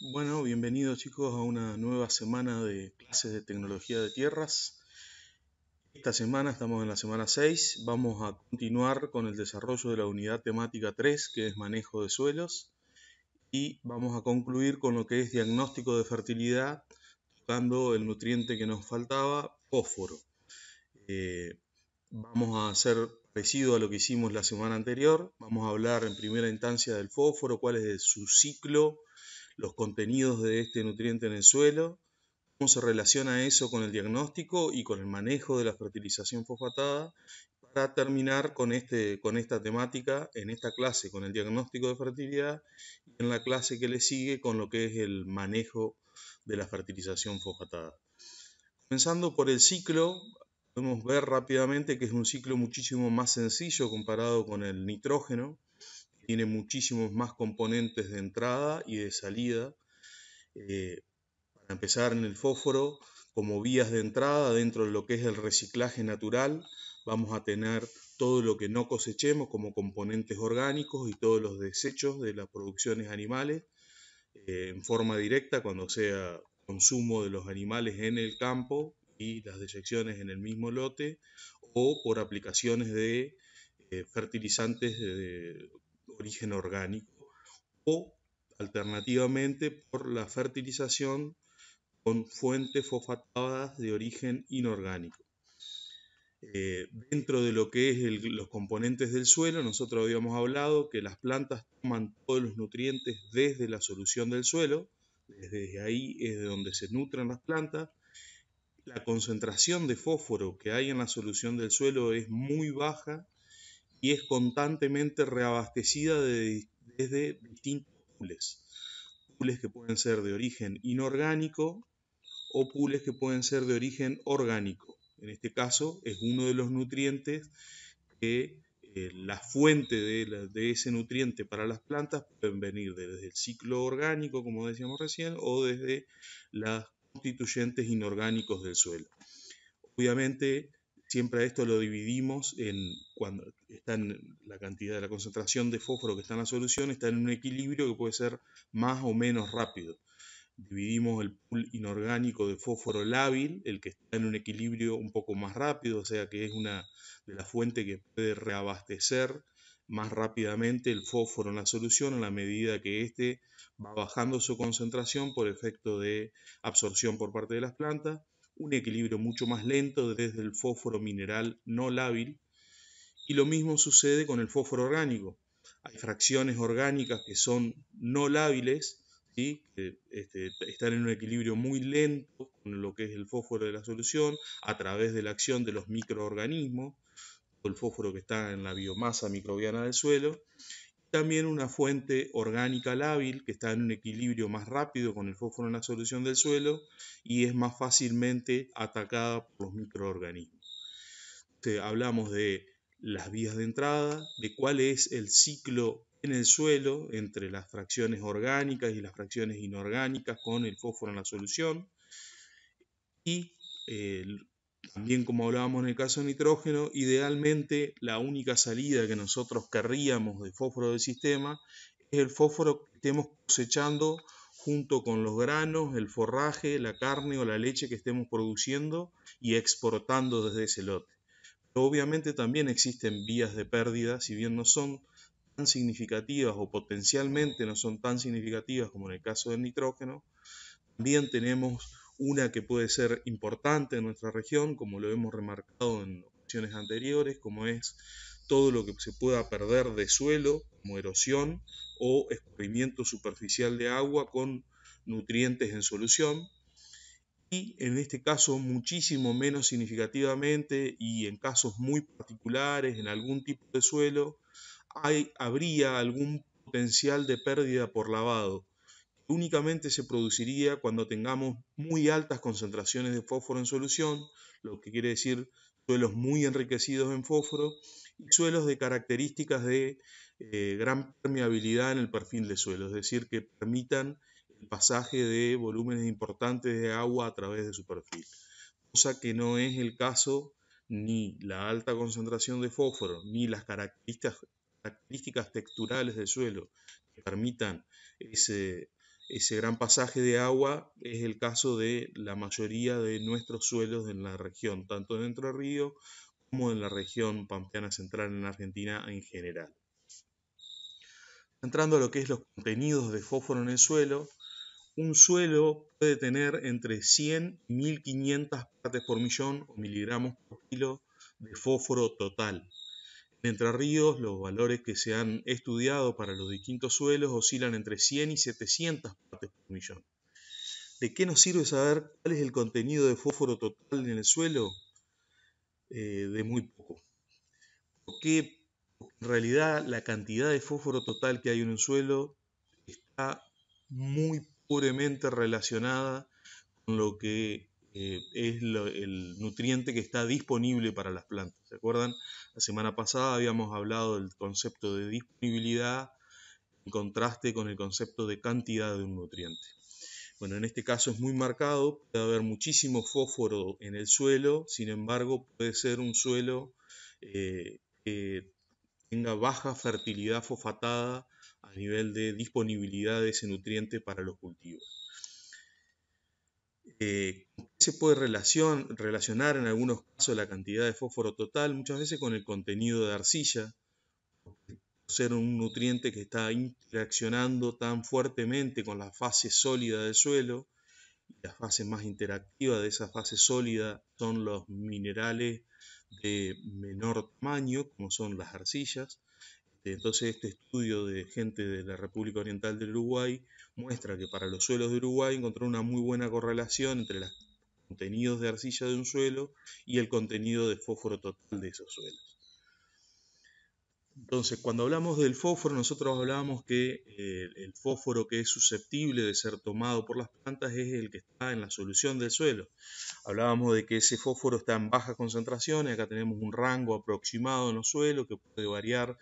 Bueno, bienvenidos chicos a una nueva semana de clases de tecnología de tierras. Esta semana estamos en la semana 6, vamos a continuar con el desarrollo de la unidad temática 3, que es manejo de suelos, y vamos a concluir con lo que es diagnóstico de fertilidad, tocando el nutriente que nos faltaba, fósforo. Eh, vamos a hacer parecido a lo que hicimos la semana anterior, vamos a hablar en primera instancia del fósforo, cuál es su ciclo, los contenidos de este nutriente en el suelo, cómo se relaciona eso con el diagnóstico y con el manejo de la fertilización fosfatada, para terminar con, este, con esta temática en esta clase, con el diagnóstico de fertilidad y en la clase que le sigue con lo que es el manejo de la fertilización fosfatada. Comenzando por el ciclo, podemos ver rápidamente que es un ciclo muchísimo más sencillo comparado con el nitrógeno tiene muchísimos más componentes de entrada y de salida. Eh, para empezar en el fósforo, como vías de entrada dentro de lo que es el reciclaje natural, vamos a tener todo lo que no cosechemos como componentes orgánicos y todos los desechos de las producciones animales eh, en forma directa cuando sea consumo de los animales en el campo y las deyecciones en el mismo lote o por aplicaciones de eh, fertilizantes origen orgánico o alternativamente por la fertilización con fuentes fosfatadas de origen inorgánico. Eh, dentro de lo que es los componentes del suelo, nosotros habíamos hablado que las plantas toman todos los nutrientes desde la solución del suelo, desde ahí es de donde se nutren las plantas. La concentración de fósforo que hay en la solución del suelo es muy baja y es constantemente reabastecida desde distintos pules. Pules que pueden ser de origen inorgánico o pules que pueden ser de origen orgánico. En este caso es uno de los nutrientes que eh, la fuente de, ese nutriente para las plantas pueden venir desde el ciclo orgánico, como decíamos recién, o desde los constituyentes inorgánicos del suelo. Obviamente Siempre esto lo dividimos en cuando está en la cantidad de la concentración de fósforo que está en la solución, está en un equilibrio que puede ser más o menos rápido. Dividimos el pool inorgánico de fósforo lábil, el que está en un equilibrio un poco más rápido, o sea que es una de las fuentes que puede reabastecer más rápidamente el fósforo en la solución a la medida que éste va bajando su concentración por efecto de absorción por parte de las plantas un equilibrio mucho más lento desde el fósforo mineral no lábil, y lo mismo sucede con el fósforo orgánico. Hay fracciones orgánicas que son no lábiles, y que este, están en un equilibrio muy lento con lo que es el fósforo de la solución, a través de la acción de los microorganismos, el fósforo que está en la biomasa microbiana del suelo, también una fuente orgánica lábil que está en un equilibrio más rápido con el fósforo en la solución del suelo y es más fácilmente atacada por los microorganismos. hablamos de las vías de entrada, de cuál es el ciclo en el suelo entre las fracciones orgánicas y las fracciones inorgánicas con el fósforo en la solución y eh, también como hablábamos en el caso del nitrógeno, idealmente la única salida que nosotros querríamos de fósforo del sistema es el fósforo que estemos cosechando junto con los granos, el forraje, la carne o la leche que estemos produciendo y exportando desde ese lote. Pero obviamente también existen vías de pérdida, si bien no son tan significativas o potencialmente no son tan significativas como en el caso del nitrógeno, también tenemos una que puede ser importante en nuestra región, como lo hemos remarcado en ocasiones anteriores, como es todo lo que se pueda perder de suelo, como erosión o escurrimiento superficial de agua con nutrientes en solución. Y en este caso muchísimo menos significativamente y en casos muy particulares, en algún tipo de suelo, hay, habría algún potencial de pérdida por lavado únicamente se produciría cuando tengamos muy altas concentraciones de fósforo en solución, lo que quiere decir suelos muy enriquecidos en fósforo y suelos de características de eh, gran permeabilidad en el perfil de suelo, es decir, que permitan el pasaje de volúmenes importantes de agua a través de su perfil, cosa que no es el caso ni la alta concentración de fósforo, ni las características texturales del suelo que permitan ese ese gran pasaje de agua es el caso de la mayoría de nuestros suelos en la región, tanto dentro del río como en la región pampeana central en Argentina en general. Entrando a lo que es los contenidos de fósforo en el suelo, un suelo puede tener entre 100 y 1500 partes por millón o miligramos por kilo de fósforo total. En Entre Ríos, los valores que se han estudiado para los distintos suelos oscilan entre 100 y 700 partes por millón. ¿De qué nos sirve saber cuál es el contenido de fósforo total en el suelo? Eh, de muy poco. Porque en realidad la cantidad de fósforo total que hay en un suelo está muy pobremente relacionada con lo que eh, es el nutriente que está disponible para las plantas. ¿Se acuerdan? La semana pasada habíamos hablado del concepto de disponibilidad en contraste con el concepto de cantidad de un nutriente. Bueno, en este caso es muy marcado, puede haber muchísimo fósforo en el suelo, sin embargo puede ser un suelo eh, que tenga baja fertilidad fosfatada a nivel de disponibilidad de ese nutriente para los cultivos eh, se puede relacionar en algunos casos la cantidad de fósforo total, muchas veces con el contenido de arcilla, ser un nutriente que está interaccionando tan fuertemente con la fase sólida del suelo, y la fase más interactiva de esa fase sólida son los minerales de menor tamaño, como son las arcillas, este, entonces este estudio de gente de la República Oriental del Uruguay muestra que para los suelos de Uruguay encontró una muy buena correlación entre los contenidos de arcilla de un suelo y el contenido de fósforo total de esos suelos. Entonces, cuando hablamos del fósforo, nosotros hablábamos que eh, el fósforo que es susceptible de ser tomado por las plantas es el que está en la solución del suelo. Hablábamos de que ese fósforo está en bajas concentraciones, acá tenemos un rango aproximado en los suelos que puede variar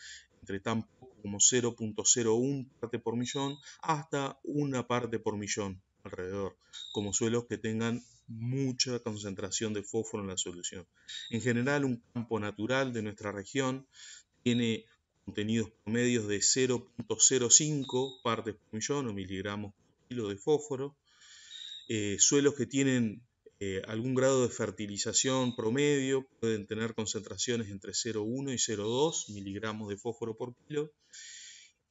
entre tan poco como 0.01 parte por millón hasta una parte por millón alrededor, como suelos que tengan mucha concentración de fósforo en la solución. En general, un campo natural de nuestra región tiene contenidos promedios de 0.05 partes por millón o miligramos por kilo de fósforo, eh, suelos que tienen eh, algún grado de fertilización promedio, pueden tener concentraciones entre 0,1 y 0,2 miligramos de fósforo por kilo,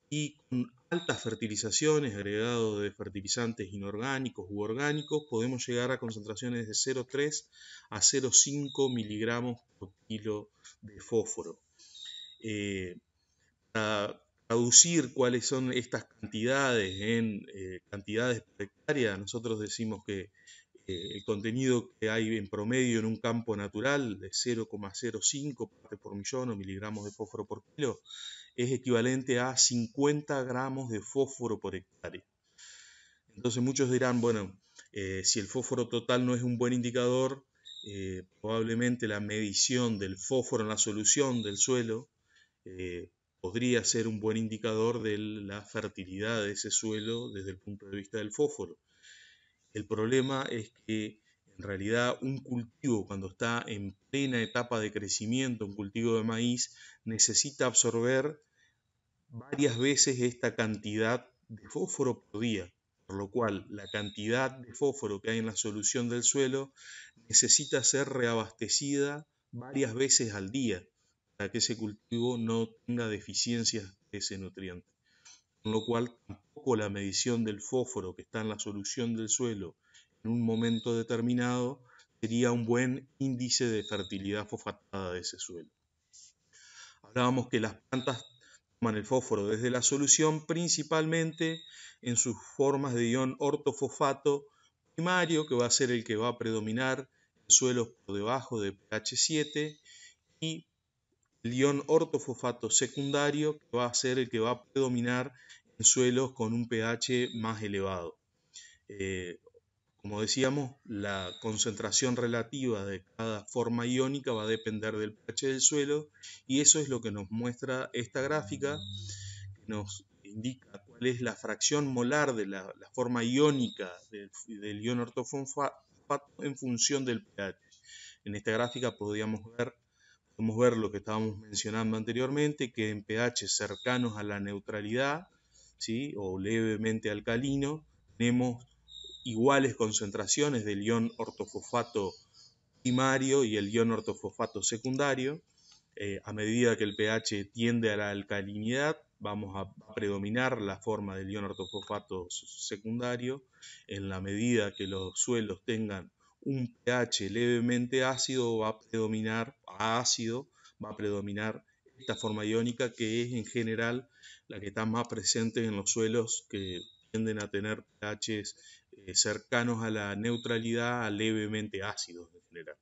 y con altas fertilizaciones, agregados de fertilizantes inorgánicos u orgánicos, podemos llegar a concentraciones de 0,3 a 0,5 miligramos por kilo de fósforo. Eh, para traducir cuáles son estas cantidades en eh, cantidades por hectárea, nosotros decimos que eh, el contenido que hay en promedio en un campo natural de 0,05 partes por millón o miligramos de fósforo por kilo es equivalente a 50 gramos de fósforo por hectárea. Entonces muchos dirán, bueno, eh, si el fósforo total no es un buen indicador, eh, probablemente la medición del fósforo en la solución del suelo podría ser un buen indicador de la fertilidad de ese suelo desde el punto de vista del fósforo. El problema es que en realidad un cultivo cuando está en plena etapa de crecimiento, un cultivo de maíz, necesita absorber varias veces esta cantidad de fósforo por día, por lo cual la cantidad de fósforo que hay en la solución del suelo necesita ser reabastecida varias veces al día para que ese cultivo no tenga deficiencias de ese nutriente con lo cual tampoco la medición del fósforo que está en la solución del suelo en un momento determinado sería un buen índice de fertilidad fosfatada de ese suelo. Hablábamos que las plantas toman el fósforo desde la solución principalmente en sus formas de ion ortofosfato primario, que va a ser el que va a predominar en suelos por debajo de pH 7, y el ion ortofosfato secundario que va a ser el que va a predominar en suelos con un pH más elevado. Eh, como decíamos, la concentración relativa de cada forma iónica va a depender del pH del suelo y eso es lo que nos muestra esta gráfica, que nos indica cuál es la fracción molar de la, forma iónica del, del ion ortofosfato en función del pH. En esta gráfica podríamos ver Podemos ver lo que estábamos mencionando anteriormente, que en pH cercanos a la neutralidad, ¿sí? o levemente alcalino, tenemos iguales concentraciones del ion ortofosfato primario y el ion ortofosfato secundario. Eh, a medida que el pH tiende a la alcalinidad, vamos a predominar la forma del ion ortofosfato secundario. En la medida que los suelos tengan un mm. pH levemente ácido va a predominar, ácido, va a predominar esta forma iónica que es en general la que está más presente en los suelos que tienden a tener pHs eh, cercanos a la neutralidad, a levemente ácidos en general.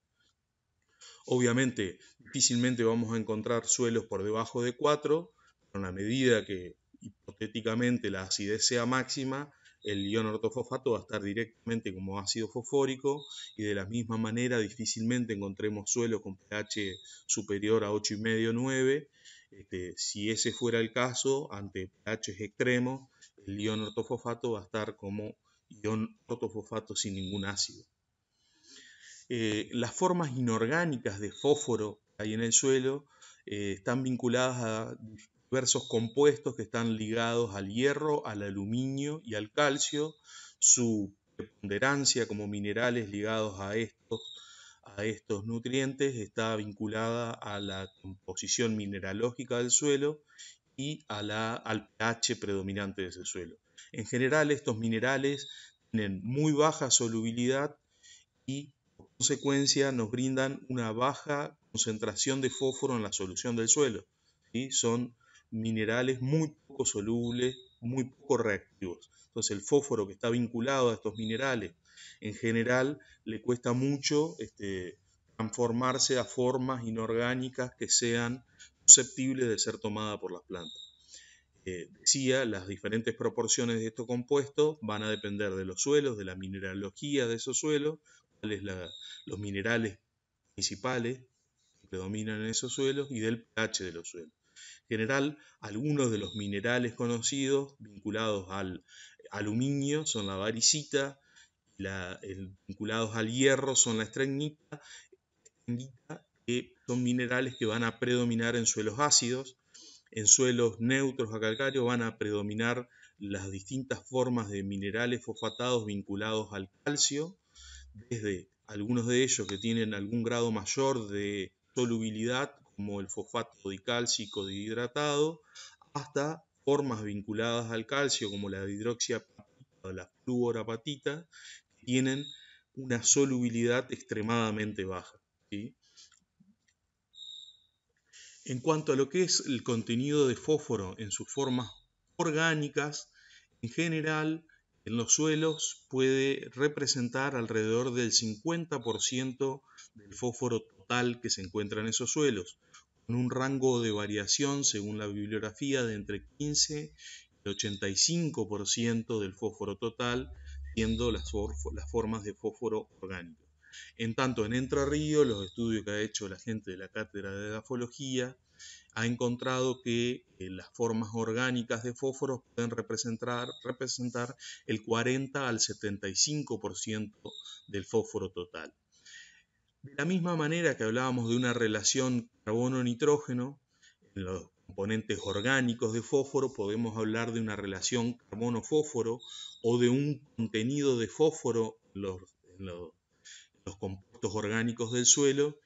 Obviamente, difícilmente vamos a encontrar suelos por debajo de 4, pero la medida que hipotéticamente la acidez sea máxima, el ion ortofosfato va a estar directamente como ácido fosfórico y de la misma manera difícilmente encontremos suelo con pH superior a 8,5 9. Este, si ese fuera el caso, ante pH extremos, el ion ortofosfato va a estar como ion ortofosfato sin ningún ácido. Eh, las formas inorgánicas de fósforo que hay en el suelo eh, están vinculadas a diversos compuestos que están ligados al hierro, al aluminio y al calcio, su preponderancia como minerales ligados a estos, a estos nutrientes está vinculada a la composición mineralógica del suelo y a la, al pH predominante de ese suelo. En general, estos minerales tienen muy baja solubilidad y, por consecuencia, nos brindan una baja concentración de fósforo en la solución del suelo. y Son minerales muy poco solubles, muy poco reactivos. Entonces el fósforo que está vinculado a estos minerales, en general le cuesta mucho este, transformarse a formas inorgánicas que sean susceptibles de ser tomadas por las plantas. Eh, decía, las diferentes proporciones de estos compuestos van a depender de los suelos, de la mineralogía de esos suelos, cuáles son los minerales principales que predominan en esos suelos y del pH de los suelos general, algunos de los minerales conocidos vinculados al aluminio son la varicita, vinculados al hierro son la estrenita, que son minerales que van a predominar en suelos ácidos, en suelos neutros a calcáreo van a predominar las distintas formas de minerales fosfatados vinculados al calcio, desde algunos de ellos que tienen algún grado mayor de solubilidad como el fosfato dicálcico hidratado, hasta formas vinculadas al calcio como la hidroxiapatita o la fluorapatita, que tienen una solubilidad extremadamente baja. En cuanto a lo que es el contenido de fósforo en sus formas orgánicas, en general en los suelos puede representar alrededor del 50% del fósforo total que se encuentra en esos suelos, con un rango de variación según la bibliografía de entre 15 y 85% del fósforo total, siendo las, formas de fósforo orgánico. En tanto, en Entre Ríos, los estudios que ha hecho la gente de la Cátedra de Edafología ha encontrado que eh, las formas orgánicas de fósforo pueden representar, representar el 40 al 75% del fósforo total. De la misma manera que hablábamos de una relación carbono-nitrógeno, en los componentes orgánicos de fósforo podemos hablar de una relación carbono-fósforo o de un contenido de fósforo en los, compuestos orgánicos del suelo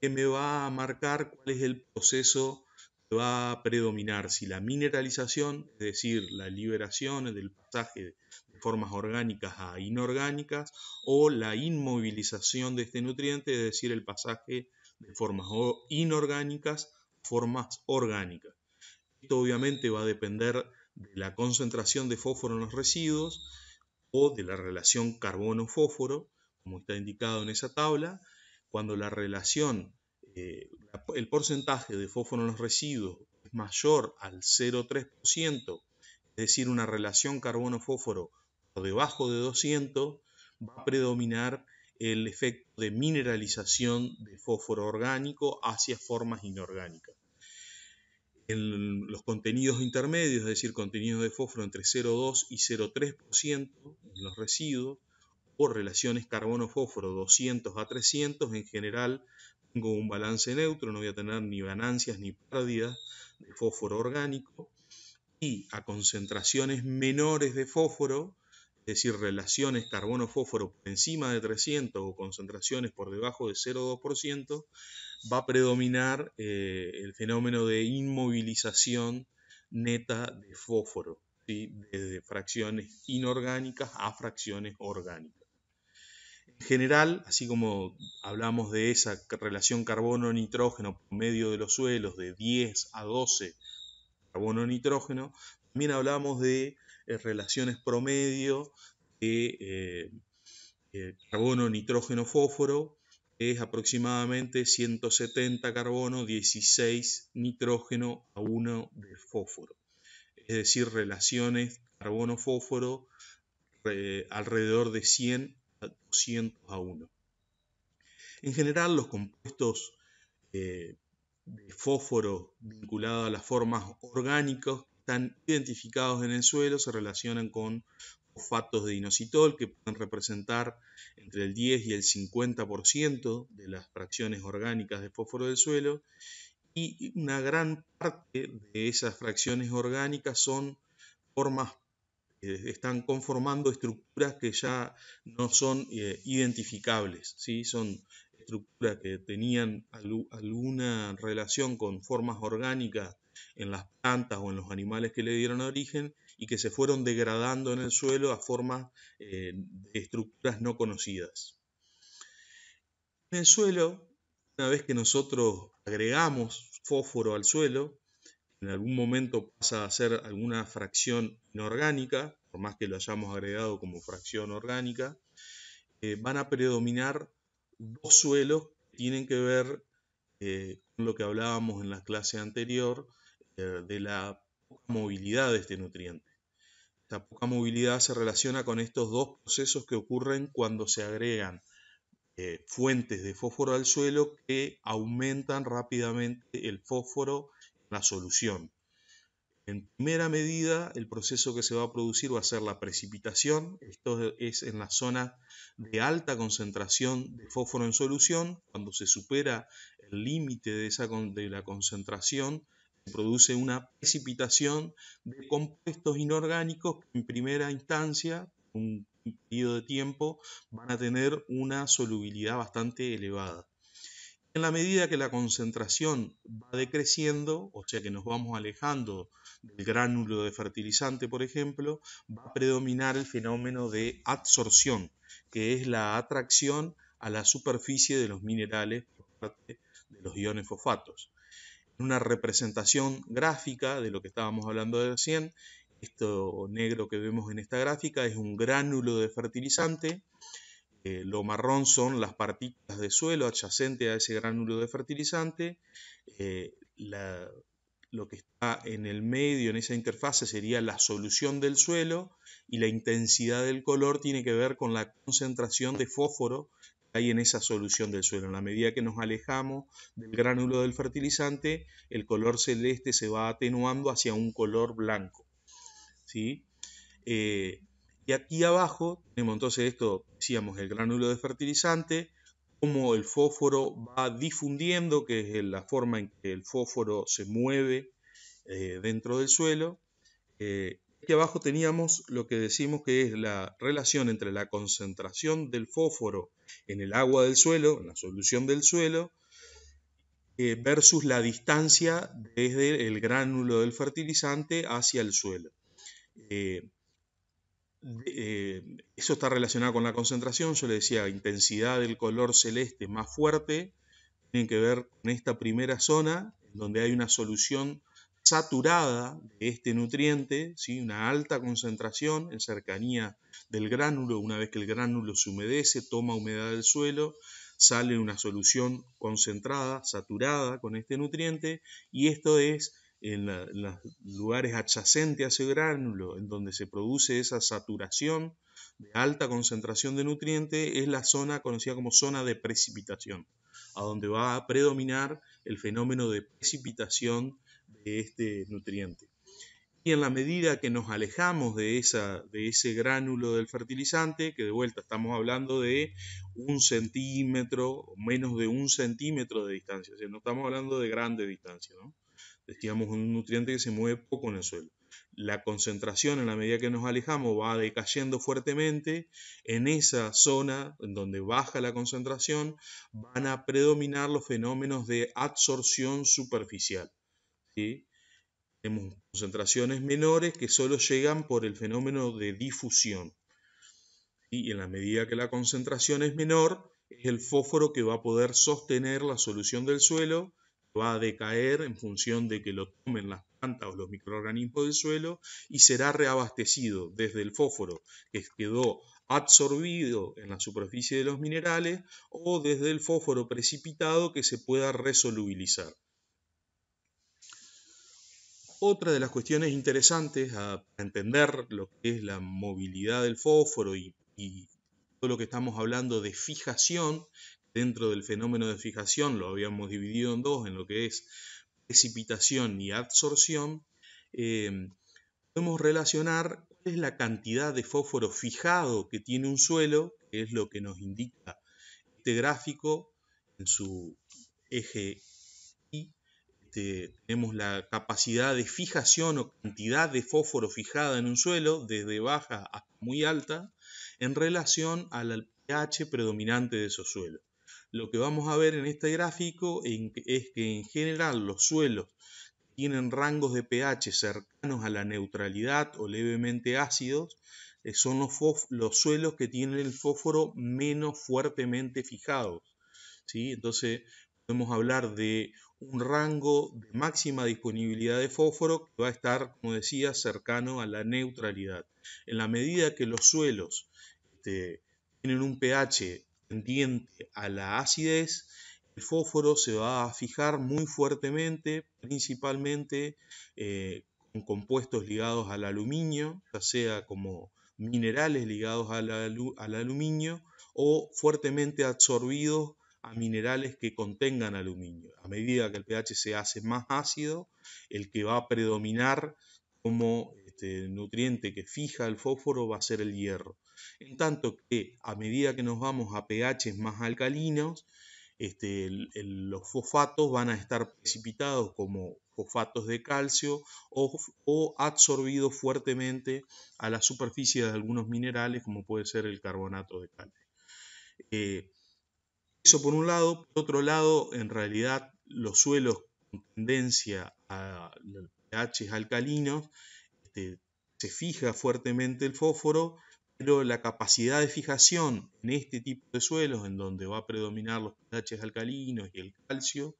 que me va a marcar cuál es el proceso que va a predominar, si la mineralización, es decir, la liberación del pasaje formas orgánicas a inorgánicas o la inmovilización de este nutriente, es decir, el pasaje de formas inorgánicas a formas orgánicas. Esto obviamente va a depender de la concentración de fósforo en los residuos o de la relación carbono-fósforo, como está indicado en esa tabla. Cuando la relación, eh, el porcentaje de fósforo en los residuos es mayor al 0,3%, es decir, una relación carbono-fósforo debajo de 200 va a predominar el efecto de mineralización de fósforo orgánico hacia formas inorgánicas. En los contenidos intermedios, es decir, contenidos de fósforo entre 0,2 y 0,3% en los residuos, o relaciones carbono-fósforo 200 a 300, en general tengo un balance neutro, no voy a tener ni ganancias ni pérdidas de fósforo orgánico. Y a concentraciones menores de fósforo, es decir, relaciones carbono-fósforo por encima de 300 o concentraciones por debajo de 0,2%, va a predominar eh, el fenómeno de inmovilización neta de fósforo, desde fracciones inorgánicas a fracciones orgánicas. En general, así como hablamos de esa relación carbono-nitrógeno por medio de los suelos de 10 a 12 carbono-nitrógeno, también hablamos de eh, relaciones promedio de eh, eh, carbono, nitrógeno, fósforo, es aproximadamente 170 carbono, 16 nitrógeno a 1 de fósforo. Es decir, relaciones carbono-fósforo alrededor de 100 a 200 a 1. En general, los compuestos de fósforo vinculados a las formas orgánicas identificados en el suelo se relacionan con fosfatos de inositol que pueden representar entre el 10 y el 50% de las fracciones orgánicas de fósforo del suelo y una gran parte de esas fracciones orgánicas son formas eh, están conformando estructuras que ya no son eh, identificables, ¿sí? son estructuras que tenían alguna relación con formas orgánicas en las plantas o en los animales que le dieron origen y que se fueron degradando en el suelo a formas eh, de estructuras no conocidas. En el suelo, una vez que nosotros agregamos fósforo al suelo, en algún momento pasa a ser alguna fracción inorgánica, por más que lo hayamos agregado como fracción orgánica, eh, van a predominar dos suelos que tienen que ver eh, con lo que hablábamos en la clase anterior eh, de la poca movilidad de este nutriente. Esta poca movilidad se relaciona con estos dos procesos que ocurren cuando se agregan eh, fuentes de fósforo al suelo que aumentan rápidamente el fósforo en la solución. En primera medida, el proceso que se va a producir va a ser la precipitación. Esto es en la zona de alta concentración de fósforo en solución. Cuando se supera el límite de, la concentración, produce una precipitación de compuestos inorgánicos que en primera instancia, un periodo de tiempo, van a tener una solubilidad bastante elevada. En la medida que la concentración va decreciendo, o sea que nos vamos alejando del gránulo de fertilizante, por ejemplo, va a predominar el fenómeno de adsorción, que es la atracción a la superficie de los minerales por parte de los iones fosfatos una representación gráfica de lo que estábamos hablando de recién. Esto negro que vemos en esta gráfica es un gránulo de fertilizante. Eh, lo marrón son las partículas de suelo adyacente a ese gránulo de fertilizante. Eh, lo que está en el medio, en esa interfase, sería la solución del suelo y la intensidad del color tiene que ver con la concentración de fósforo hay en esa solución del suelo. En la medida que nos alejamos del gránulo del fertilizante, el color celeste se va atenuando hacia un color blanco. ¿sí? Eh, y aquí abajo tenemos entonces esto, decíamos, el gránulo de fertilizante, cómo el fósforo va difundiendo, que es la forma en que el fósforo se mueve eh, dentro del suelo, eh, Aquí abajo teníamos lo que decimos que es la relación entre la concentración del fósforo en el agua del suelo, en la solución del suelo, eh, versus la distancia desde el gránulo del fertilizante hacia el suelo. Eh, eh, eso está relacionado con la concentración, yo le decía, intensidad del color celeste más fuerte, tienen que ver con esta primera zona, donde hay una solución saturada de este nutriente, ¿sí? una alta concentración en cercanía del gránulo, una vez que el gránulo se humedece, toma humedad del suelo, sale una solución concentrada, saturada con este nutriente, y esto es en, en los lugares adyacentes a ese gránulo, en donde se produce esa saturación de alta concentración de nutriente, es la zona conocida como zona de precipitación, a donde va a predominar el fenómeno de precipitación de este nutriente. Y en la medida que nos alejamos de, esa, de ese gránulo del fertilizante, que de vuelta estamos hablando de un centímetro, menos de un centímetro de distancia, o no estamos hablando de grande distancia, ¿no? Decíamos un nutriente que se mueve poco en el suelo. La concentración en la medida que nos alejamos va decayendo fuertemente. En esa zona en donde baja la concentración van a predominar los fenómenos de absorción superficial tenemos concentraciones menores que solo llegan por el fenómeno de difusión. Y en la medida que la concentración es menor, es el fósforo que va a poder sostener la solución del suelo, va a decaer en función de que lo tomen las plantas o los microorganismos del suelo y será reabastecido desde el fósforo que quedó absorbido en la superficie de los minerales o desde el fósforo precipitado que se pueda resolubilizar. Otra de las cuestiones interesantes a entender lo que es la movilidad del fósforo y, todo lo que estamos hablando de fijación, dentro del fenómeno de fijación lo habíamos dividido en dos, en lo que es precipitación y absorción, eh, podemos relacionar cuál es la cantidad de fósforo fijado que tiene un suelo, que es lo que nos indica este gráfico en su eje este, tenemos la capacidad de fijación o cantidad de fósforo fijada en un suelo, desde baja hasta muy alta, en relación al pH predominante de esos suelos. Lo que vamos a ver en este gráfico es que en general los suelos tienen rangos de pH cercanos a la neutralidad o levemente ácidos, eh, son los, los suelos que tienen el fósforo menos fuertemente fijados. Entonces podemos hablar de un rango de máxima disponibilidad de fósforo que va a estar, como decía, cercano a la neutralidad. En la medida que los suelos este, tienen un pH tendiente a la acidez, el fósforo se va a fijar muy fuertemente, principalmente eh, con compuestos ligados al aluminio, ya sea como minerales ligados al, al aluminio o fuertemente absorbidos a minerales que contengan aluminio. A medida que el pH se hace más ácido, el que va a predominar como este, nutriente que fija el fósforo va a ser el hierro. En tanto que a medida que nos vamos a pH más alcalinos, este, los fosfatos van a estar precipitados como fosfatos de calcio o, o, absorbidos fuertemente a la superficie de algunos minerales como puede ser el carbonato de calcio. Eh, eso por un lado. Por otro lado, en realidad los suelos con tendencia a pH alcalinos este, se fija fuertemente el fósforo, pero la capacidad de fijación en este tipo de suelos, en donde va a predominar los pH alcalinos y el calcio,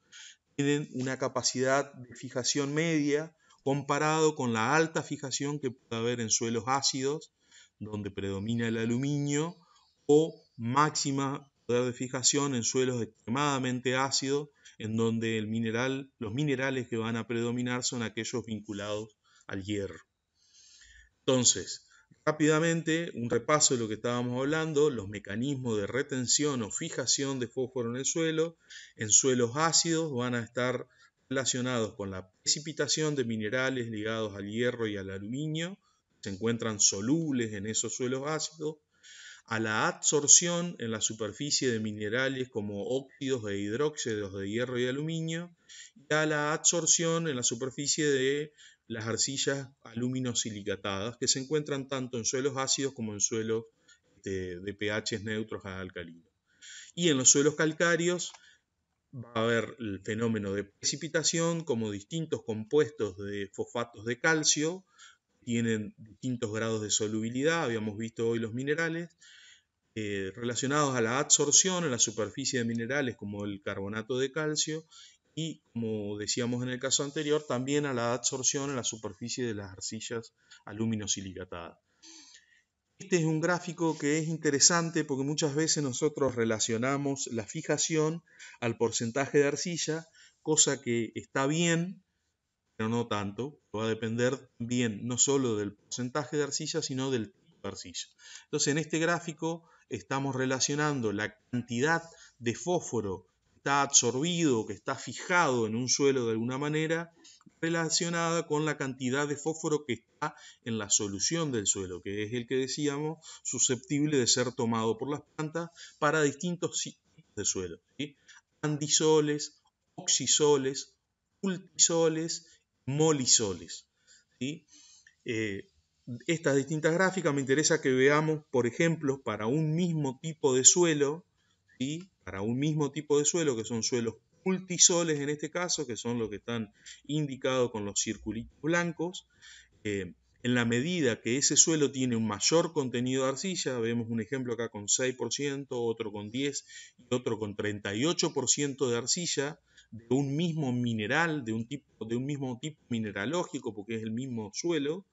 tienen una capacidad de fijación media comparado con la alta fijación que puede haber en suelos ácidos, donde predomina el aluminio, o máxima de fijación en suelos extremadamente ácidos, en donde los minerales que van a predominar son aquellos vinculados al hierro. Entonces, rápidamente, un repaso de lo que estábamos hablando, los mecanismos de retención o fijación de fósforo en el suelo, en suelos ácidos van a estar relacionados con la precipitación de minerales ligados al hierro y al aluminio, se encuentran solubles en esos suelos ácidos, a la adsorción en la superficie de minerales como óxidos e hidróxidos de hierro y aluminio, y a la adsorción en la superficie de las arcillas aluminosilicatadas que se encuentran tanto en suelos ácidos como en suelos de, pH neutros a alcalinos. Y en los suelos calcáreos va a haber el fenómeno de precipitación como distintos compuestos de fosfatos de calcio, tienen distintos grados de solubilidad, habíamos visto hoy los minerales, eh, relacionados a la adsorción en la superficie de minerales como el carbonato de calcio y, como decíamos en el caso anterior, también a la adsorción en la superficie de las arcillas aluminosilicatadas. Este es un gráfico que es interesante porque muchas veces nosotros relacionamos la fijación al porcentaje de arcilla, cosa que está bien, pero no tanto. Va a depender bien no solo del porcentaje de arcilla, sino del tipo de arcilla. Entonces, en este gráfico estamos relacionando la cantidad de fósforo que está absorbido, que está fijado en un suelo de alguna manera, relacionada con la cantidad de fósforo que está en la solución del suelo, que es el que decíamos susceptible de ser tomado por las plantas para distintos tipos de suelo. Andisoles, oxisoles, ultisoles, molisoles. ¿sí? Eh, estas distintas gráficas me interesa que veamos, por ejemplo, para un mismo tipo de suelo, para un mismo tipo de suelo, que son suelos multisoles en este caso, que son los que están indicados con los circulitos blancos, eh, en la medida que ese suelo tiene un mayor contenido de arcilla, vemos un ejemplo acá con 6%, otro con 10% y otro con 38% de arcilla, de un mismo mineral, de un, tipo, de un mismo tipo mineralógico, porque es el mismo suelo,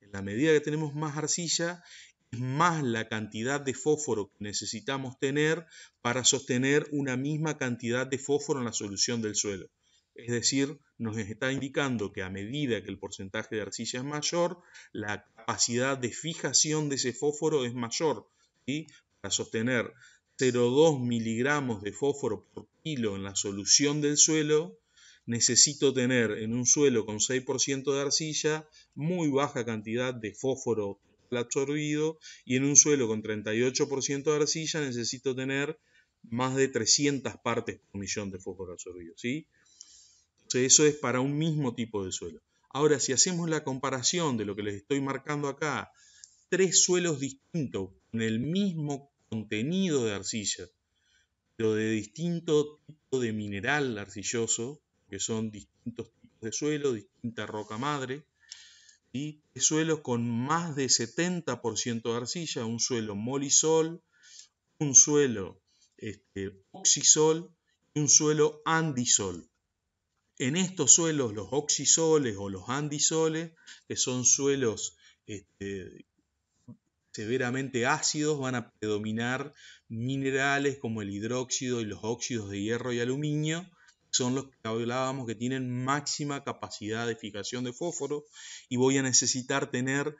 en la medida que tenemos más arcilla, es más la cantidad de fósforo que necesitamos tener para sostener una misma cantidad de fósforo en la solución del suelo. Es decir, nos está indicando que a medida que el porcentaje de arcilla es mayor, la capacidad de fijación de ese fósforo es mayor ¿sí? para sostener 0,2 miligramos de fósforo por kilo en la solución del suelo, necesito tener en un suelo con 6% de arcilla muy baja cantidad de fósforo absorbido y en un suelo con 38% de arcilla necesito tener más de 300 partes por millón de fósforo absorbido. Entonces eso es para un mismo tipo de suelo. Ahora, si hacemos la comparación de lo que les estoy marcando acá, tres suelos distintos con el mismo contenido de arcilla, pero de distinto tipo de mineral arcilloso, que son distintos tipos de suelo, distinta roca madre, y suelos con más de 70% de arcilla, un suelo molisol, un suelo este, oxisol y un suelo andisol. En estos suelos, los oxisoles o los andisoles, que son suelos este, severamente ácidos, van a predominar minerales como el hidróxido y los óxidos de hierro y aluminio, son los que hablábamos que tienen máxima capacidad de fijación de fósforo y voy a necesitar tener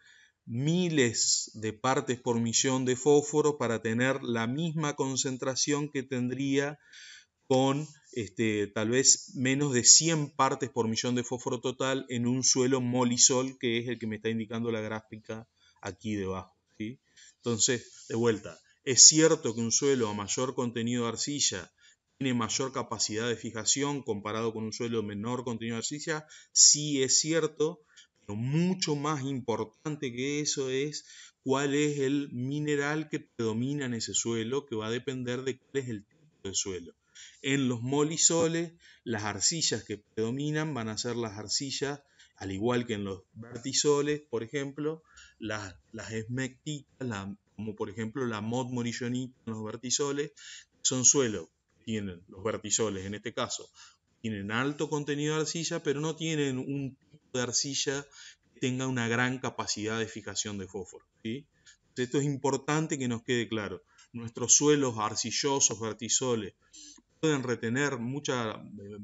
miles de partes por millón de fósforo para tener la misma concentración que tendría con este, tal vez menos de 100 partes por millón de fósforo total en un suelo molisol, que es el que me está indicando la gráfica aquí debajo. Entonces, de vuelta, es cierto que un suelo a mayor contenido de arcilla tiene mayor capacidad de fijación comparado con un suelo menor contenido de arcilla, sí es cierto, pero mucho más importante que eso es cuál es el mineral que predomina en ese suelo, que va a depender de cuál es el tipo de suelo. En los molisoles, las arcillas que predominan van a ser las arcillas, al igual que en los vertisoles, por ejemplo, las, las esmectitas, como por ejemplo la mod morillonita los vertisoles, son suelos tienen los vertisoles en este caso. Tienen alto contenido de arcilla, pero no tienen un tipo de arcilla que tenga una gran capacidad de fijación de fósforo. esto es importante que nos quede claro. Nuestros suelos arcillosos, vertisoles, pueden retener mucha,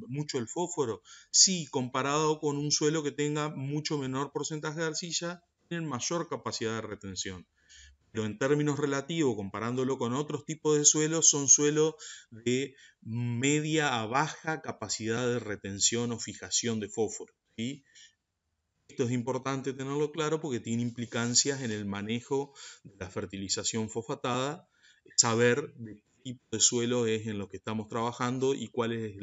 mucho el fósforo, sí, comparado con un suelo que tenga mucho menor porcentaje de arcilla mayor capacidad de retención. Pero en términos relativos, comparándolo con otros tipos de suelos, son suelos de media a baja capacidad de retención o fijación de fósforo. Y Esto es importante tenerlo claro porque tiene implicancias en el manejo de la fertilización fosfatada, saber de qué tipo de suelo es en lo que estamos trabajando y cuál es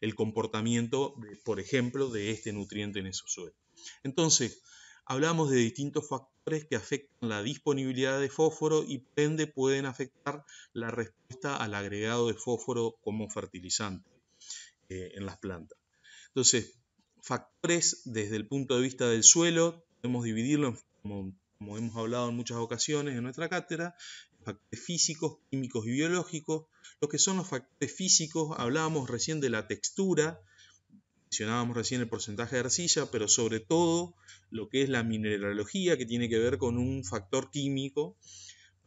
el comportamiento, por ejemplo, de este nutriente en esos suelos. Entonces, hablamos de distintos factores que afectan la disponibilidad de fósforo y por pueden afectar la respuesta al agregado de fósforo como fertilizante eh, en las plantas. Entonces, factores desde el punto de vista del suelo, podemos dividirlo como, como hemos hablado en muchas ocasiones en nuestra cátedra, factores físicos, químicos y biológicos. Los que son los factores físicos, hablábamos recién de la textura, mencionábamos recién el porcentaje de arcilla, pero sobre todo lo que es la mineralogía, que tiene que ver con un factor químico.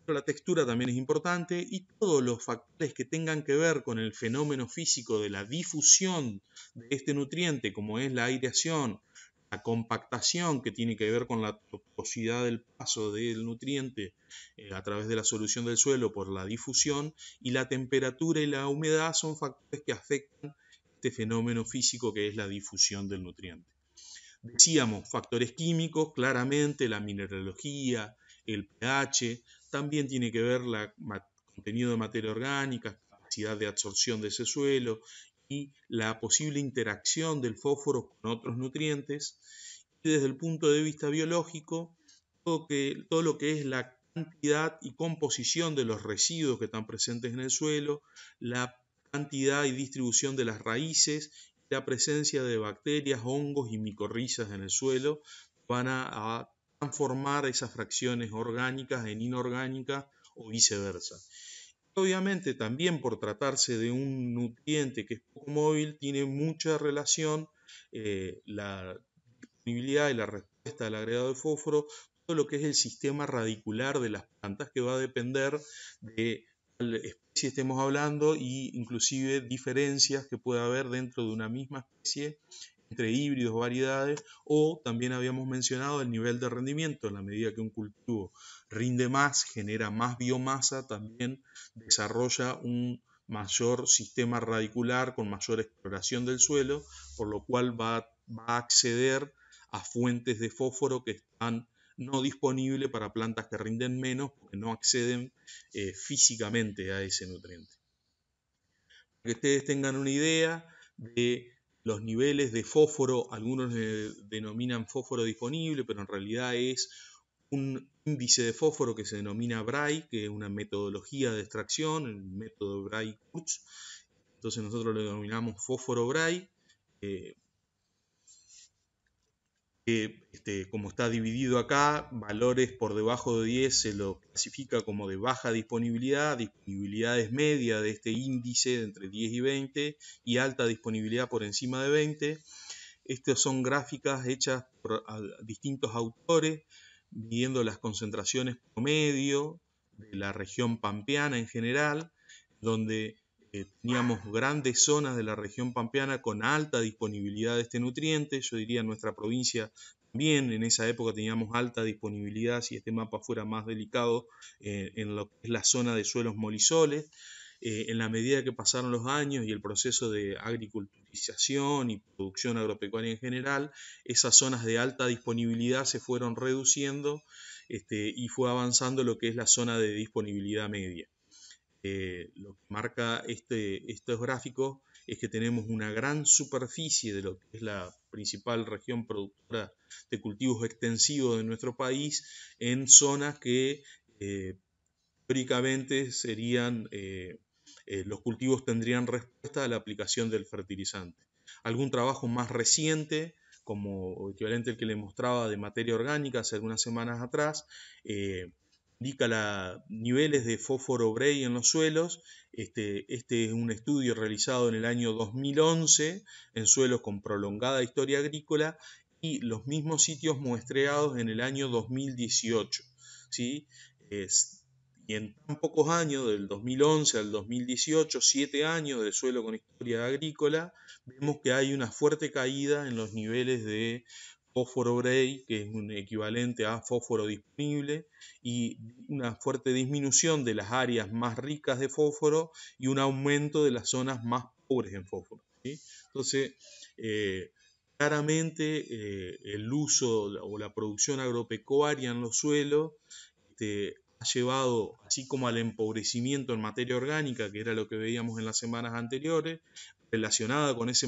la textura también es importante y todos los factores que tengan que ver con el fenómeno físico de la difusión de este nutriente, como es la aireación, la compactación que tiene que ver con la toposidad del paso del nutriente eh, a través de la solución del suelo por la difusión y la temperatura y la humedad son factores que afectan este fenómeno físico que es la difusión del nutriente. Decíamos, factores químicos, claramente la mineralogía, el pH, también tiene que ver el contenido de materia orgánica, capacidad de absorción de ese suelo y la posible interacción del fósforo con otros nutrientes. Y desde el punto de vista biológico, todo, todo lo que es la cantidad y composición de los residuos que están presentes en el suelo, la cantidad y distribución de las raíces, la presencia de bacterias, hongos y micorrizas en el suelo van a, transformar esas fracciones orgánicas en inorgánicas o viceversa. Obviamente también por tratarse de un nutriente que es poco móvil, tiene mucha relación eh, la disponibilidad y la respuesta al agregado de fósforo, todo lo que es el sistema radicular de las plantas que va a depender de especie estemos hablando e inclusive diferencias que puede haber dentro de una misma especie entre híbridos, variedades, o también habíamos mencionado el nivel de rendimiento, en la medida que un cultivo rinde más, genera más biomasa, también desarrolla un mayor sistema radicular con mayor exploración del suelo, por lo cual va, va a acceder a fuentes de fósforo que están no disponible para plantas que rinden menos porque no acceden eh, físicamente a ese nutriente. Para que ustedes tengan una idea de los niveles de fósforo, algunos denominan fósforo disponible, pero en realidad es un índice de fósforo que se denomina BRAI, que es una metodología de extracción, el método BRAI-Kurz. Entonces nosotros lo denominamos fósforo BRAI. Eh, este, como está dividido acá, valores por debajo de 10 se lo clasifica como de baja disponibilidad, disponibilidades es media de este índice entre 10 y 20 y alta disponibilidad por encima de 20. Estas son gráficas hechas por distintos autores, viendo las concentraciones promedio de la región pampeana en general, donde eh, teníamos grandes zonas de la región pampeana con alta disponibilidad de este nutriente, yo diría nuestra provincia también en esa época teníamos alta disponibilidad si este mapa fuera más delicado eh, en lo que es la zona de suelos molisoles. Eh, en la medida que pasaron los años y el proceso de agriculturización y producción agropecuaria en general, esas zonas de alta disponibilidad se fueron reduciendo este, y fue avanzando lo que es la zona de disponibilidad media. Eh, lo que marca este, estos gráficos es que tenemos una gran superficie de lo que es la principal región productora de cultivos extensivos de nuestro país en zonas que eh, teóricamente serían eh, los cultivos tendrían respuesta a la aplicación del fertilizante. Algún trabajo más reciente como equivalente al que le mostraba de materia orgánica hace algunas semanas atrás, indica niveles de fósforo Bray en los suelos. Este, este es un estudio realizado en el año 2011 en suelos con prolongada historia agrícola y los mismos sitios muestreados en el año 2018. y en tan pocos años, del 2011 al 2018, siete años de suelo con historia agrícola, vemos que hay una fuerte caída en los niveles de fósforo Bray, que es un equivalente a fósforo disponible, y una fuerte disminución de las áreas más ricas de fósforo y un aumento de las zonas más pobres en fósforo. Entonces, eh, claramente eh, el uso o la producción agropecuaria en los suelos este, ha llevado, así como al empobrecimiento en materia orgánica, que era lo que veíamos en las semanas anteriores, relacionada con ese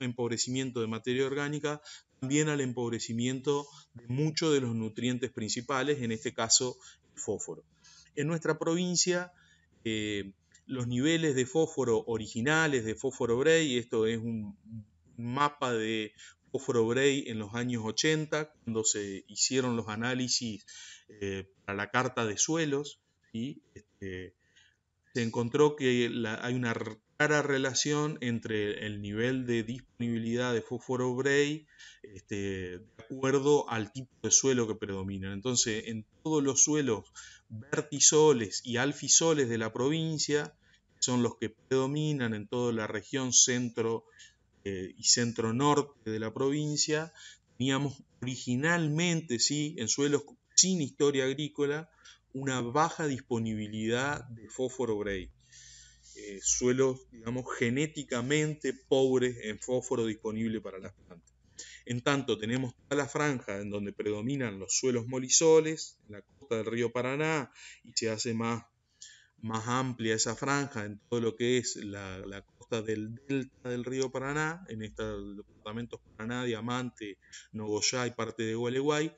empobrecimiento de materia orgánica, también al empobrecimiento de muchos de los nutrientes principales, en este caso el fósforo. En nuestra provincia, eh, los niveles de fósforo originales de fósforo Bray, esto es un mapa de fósforo Bray en los años 80, cuando se hicieron los análisis eh, para la carta de suelos, este, se encontró que hay una relación entre el nivel de disponibilidad de fósforo Bray este, de acuerdo al tipo de suelo que predomina. Entonces, en todos los suelos vertisoles y alfisoles de la provincia, que son los que predominan en toda la región centro eh, y centro norte de la provincia, teníamos originalmente, sí, en suelos sin historia agrícola, una baja disponibilidad de fósforo Bray. Eh, suelos, digamos, genéticamente pobres en fósforo disponible para las plantas. En tanto, tenemos toda la franja en donde predominan los suelos molisoles, en la costa del río Paraná, y se hace más, más amplia esa franja en todo lo que es la, costa del delta del río Paraná, en estos departamentos Paraná, Diamante, Nogoyá y parte de Gualeguay,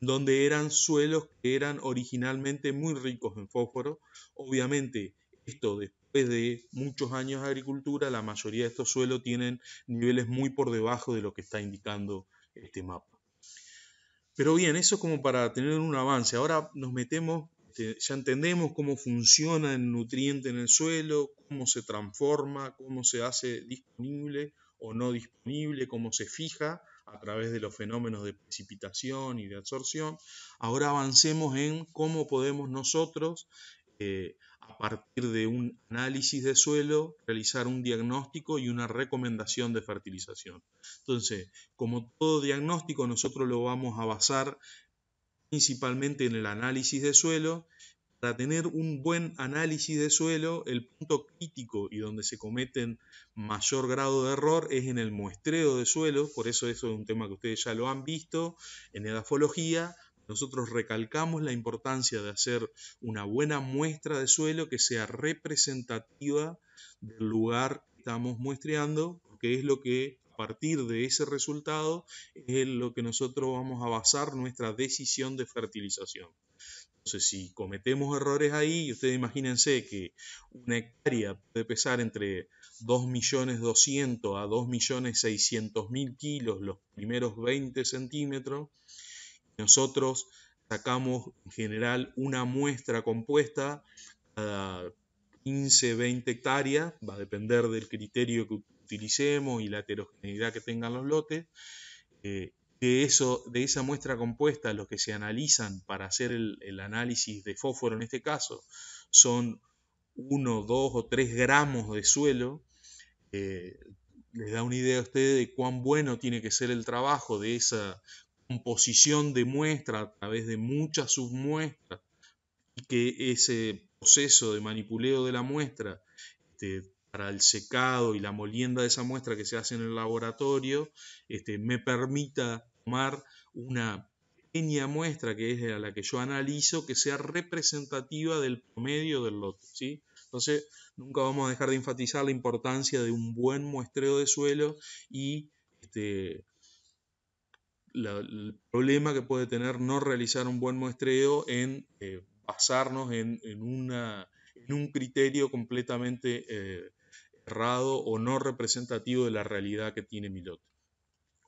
donde eran suelos que eran originalmente muy ricos en fósforo. Obviamente, esto de de muchos años de agricultura, la mayoría de estos suelos tienen niveles muy por debajo de lo que está indicando este mapa. Pero bien, eso es como para tener un avance. Ahora nos metemos, este, ya entendemos cómo funciona el nutriente en el suelo, cómo se transforma, cómo se hace disponible o no disponible, cómo se fija a través de los fenómenos de precipitación y de absorción. Ahora avancemos en cómo podemos nosotros eh, a partir de un análisis de suelo, realizar un diagnóstico y una recomendación de fertilización. Entonces, como todo diagnóstico, nosotros lo vamos a basar principalmente en el análisis de suelo. Para tener un buen análisis de suelo, el punto crítico y donde se cometen mayor grado de error es en el muestreo de suelo, por eso eso es un tema que ustedes ya lo han visto en edafología, nosotros recalcamos la importancia de hacer una buena muestra de suelo que sea representativa del lugar que estamos muestreando, porque es lo que a partir de ese resultado es lo que nosotros vamos a basar nuestra decisión de fertilización. Entonces, si cometemos errores ahí, ustedes imagínense que una hectárea puede pesar entre 2.200.000 a 2.600.000 kilos los primeros 20 centímetros, nosotros sacamos en general una muestra compuesta cada 15, 20 hectáreas, va a depender del criterio que utilicemos y la heterogeneidad que tengan los lotes. Eh, de, eso, de esa muestra compuesta, los que se analizan para hacer el, análisis de fósforo en este caso son 1, 2 o 3 gramos de suelo. Eh, les da una idea a ustedes de cuán bueno tiene que ser el trabajo de esa composición de muestra a través de muchas submuestras y que ese proceso de manipuleo de la muestra este, para el secado y la molienda de esa muestra que se hace en el laboratorio este, me permita tomar una pequeña muestra que es la que yo analizo que sea representativa del promedio del lote. ¿sí? Entonces, nunca vamos a dejar de enfatizar la importancia de un buen muestreo de suelo y este, el problema que puede tener no realizar un buen muestreo en eh, basarnos en, un criterio completamente eh, errado o no representativo de la realidad que tiene mi lote.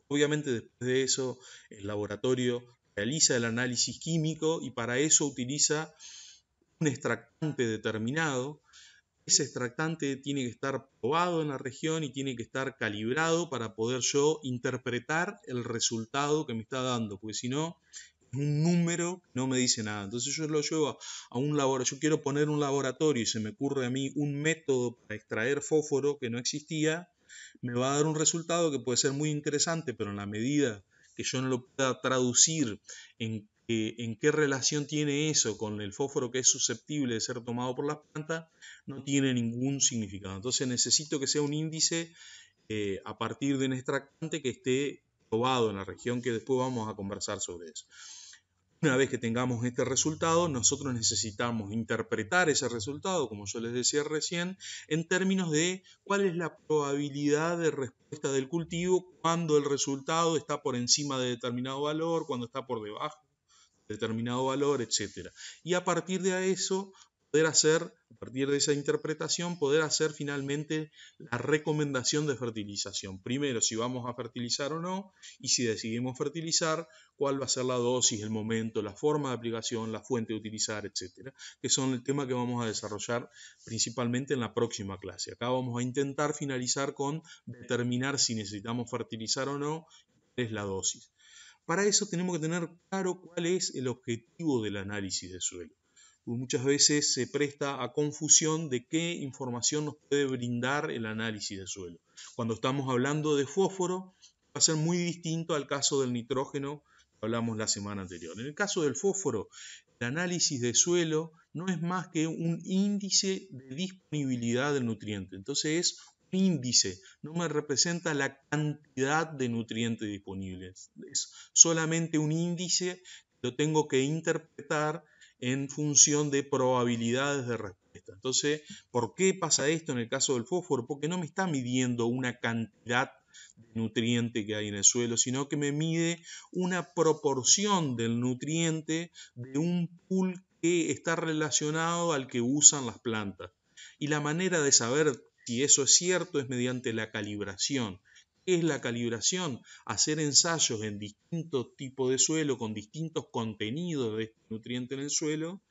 Obviamente después de eso el laboratorio realiza el análisis químico y para eso utiliza un extractante determinado ese extractante tiene que estar probado en la región y tiene que estar calibrado para poder yo interpretar el resultado que me está dando, porque si no, un número no me dice nada. Entonces yo lo llevo a, a un laboratorio, yo quiero poner un laboratorio y se me ocurre a mí un método para extraer fósforo que no existía, me va a dar un resultado que puede ser muy interesante, pero en la medida que yo no lo pueda traducir en eh, en qué relación tiene eso con el fósforo que es susceptible de ser tomado por la planta, no tiene ningún significado. Entonces necesito que sea un índice eh, a partir de un extractante que esté probado en la región, que después vamos a conversar sobre eso. Una vez que tengamos este resultado, nosotros necesitamos interpretar ese resultado, como yo les decía recién, en términos de cuál es la probabilidad de respuesta del cultivo cuando el resultado está por encima de determinado valor, cuando está por debajo determinado valor, etcétera, Y a partir de eso, poder hacer, a partir de esa interpretación, poder hacer finalmente la recomendación de fertilización. Primero, si vamos a fertilizar o no, y si decidimos fertilizar, cuál va a ser la dosis, el momento, la forma de aplicación, la fuente de utilizar, etcétera, Que son el tema que vamos a desarrollar principalmente en la próxima clase. Acá vamos a intentar finalizar con determinar si necesitamos fertilizar o no, es la dosis. Para eso tenemos que tener claro cuál es el objetivo del análisis de suelo. Pues muchas veces se presta a confusión de qué información nos puede brindar el análisis de suelo. Cuando estamos hablando de fósforo, va a ser muy distinto al caso del nitrógeno que hablamos la semana anterior. En el caso del fósforo, el análisis de suelo no es más que un índice de disponibilidad del nutriente. Entonces es índice, no me representa la cantidad de nutrientes disponibles. Es solamente un índice que lo tengo que interpretar en función de probabilidades de respuesta. Entonces, ¿por qué pasa esto en el caso del fósforo? Porque no me está midiendo una cantidad de nutriente que hay en el suelo, sino que me mide una proporción del nutriente de un pool que está relacionado al que usan las plantas. Y la manera de saber si eso es cierto, es mediante la calibración. ¿Qué es la calibración? Hacer ensayos en distintos tipos de suelo, con distintos contenidos de este nutriente en el suelo,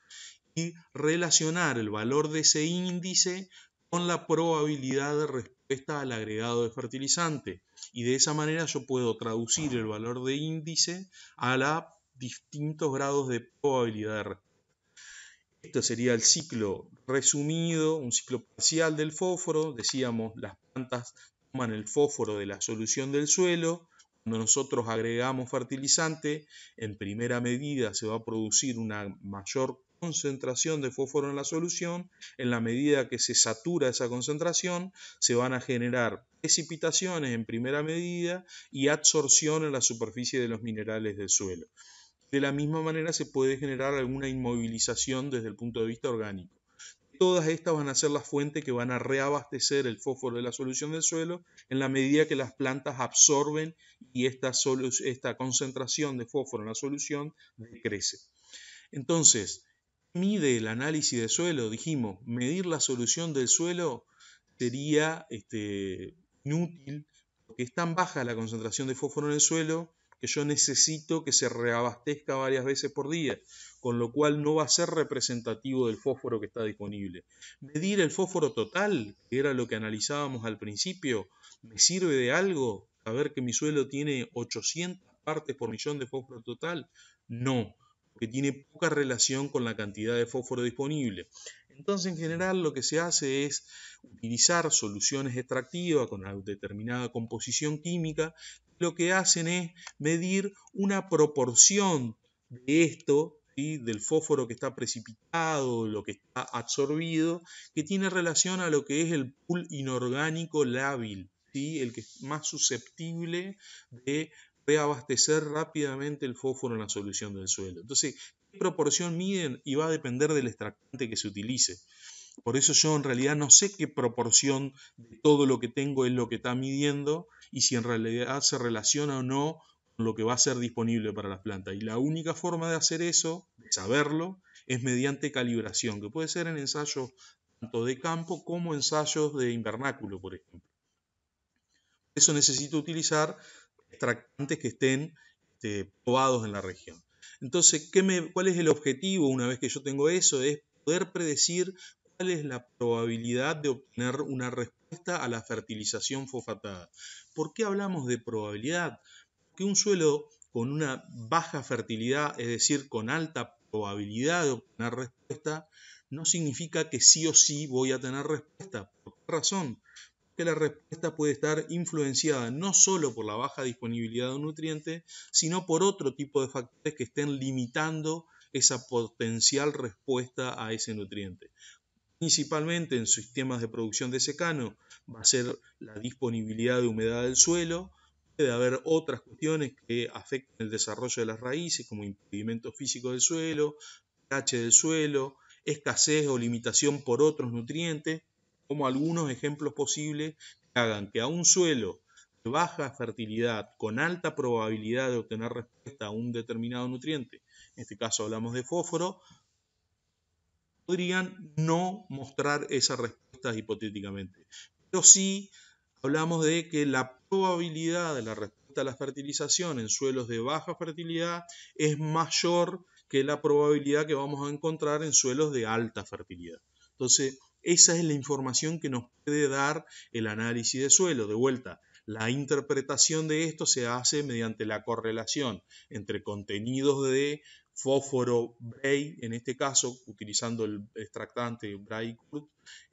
y relacionar el valor de ese índice con la probabilidad de respuesta al agregado de fertilizante. Y de esa manera yo puedo traducir el valor de índice a los distintos grados de probabilidad de respuesta. Esto sería el ciclo resumido, un ciclo parcial del fósforo. Decíamos, las plantas toman el fósforo de la solución del suelo. Cuando nosotros agregamos fertilizante, en primera medida se va a producir una mayor concentración de fósforo en la solución. En la medida que se satura esa concentración, se van a generar precipitaciones en primera medida y absorción en la superficie de los minerales del suelo. De la misma manera se puede generar alguna inmovilización desde el punto de vista orgánico. Todas estas van a ser las fuentes que van a reabastecer el fósforo de la solución del suelo en la medida que las plantas absorben y esta, esta concentración de fósforo en la solución decrece. Entonces, mide el análisis de suelo, dijimos, medir la solución del suelo sería este, inútil porque es tan baja la concentración de fósforo en el suelo que yo necesito que se reabastezca varias veces por día, con lo cual no va a ser representativo del fósforo que está disponible. Medir el fósforo total, que era lo que analizábamos al principio, ¿me sirve de algo saber que mi suelo tiene 800 partes por millón de fósforo total? No, porque tiene poca relación con la cantidad de fósforo disponible. Entonces, en general, lo que se hace es utilizar soluciones extractivas con una determinada composición química lo que hacen es medir una proporción de esto, del fósforo que está precipitado, lo que está absorbido, que tiene relación a lo que es el pool inorgánico lábil, el que es más susceptible de reabastecer rápidamente el fósforo en la solución del suelo. Entonces, ¿qué proporción miden? Y va a depender del extractante que se utilice. Por eso yo en realidad no sé qué proporción de todo lo que tengo es lo que está midiendo, y si en realidad se relaciona o no con lo que va a ser disponible para las plantas. Y la única forma de hacer eso, de saberlo, es mediante calibración, que puede ser en ensayos tanto de campo como ensayos de invernáculo, por ejemplo. Por eso necesito utilizar extractantes que estén este, probados en la región. Entonces, me, ¿cuál es el objetivo una vez que yo tengo eso? Es poder predecir cuál es la probabilidad de obtener una respuesta a la fertilización fosfatada. ¿Por qué hablamos de probabilidad? Porque un suelo con una baja fertilidad, es decir, con alta probabilidad de obtener respuesta, no significa que sí o sí voy a tener respuesta. ¿Por qué razón? que la respuesta puede estar influenciada no solo por la baja disponibilidad de un nutriente, sino por otro tipo de factores que estén limitando esa potencial respuesta a ese nutriente principalmente en sistemas de producción de secano, va a ser la disponibilidad de humedad del suelo, puede haber otras cuestiones que afecten el desarrollo de las raíces, como impedimento físico del suelo, pH del suelo, escasez o limitación por otros nutrientes, como algunos ejemplos posibles que hagan que a un suelo de baja fertilidad, con alta probabilidad de obtener respuesta a un determinado nutriente, en este caso hablamos de fósforo, podrían no mostrar esas respuestas hipotéticamente. Pero sí hablamos de que la probabilidad de la respuesta a la fertilización en suelos de baja fertilidad es mayor que la probabilidad que vamos a encontrar en suelos de alta fertilidad. Entonces, esa es la información que nos puede dar el análisis de suelo. De vuelta, la interpretación de esto se hace mediante la correlación entre contenidos de fósforo Bray, en este caso, utilizando el extractante Bray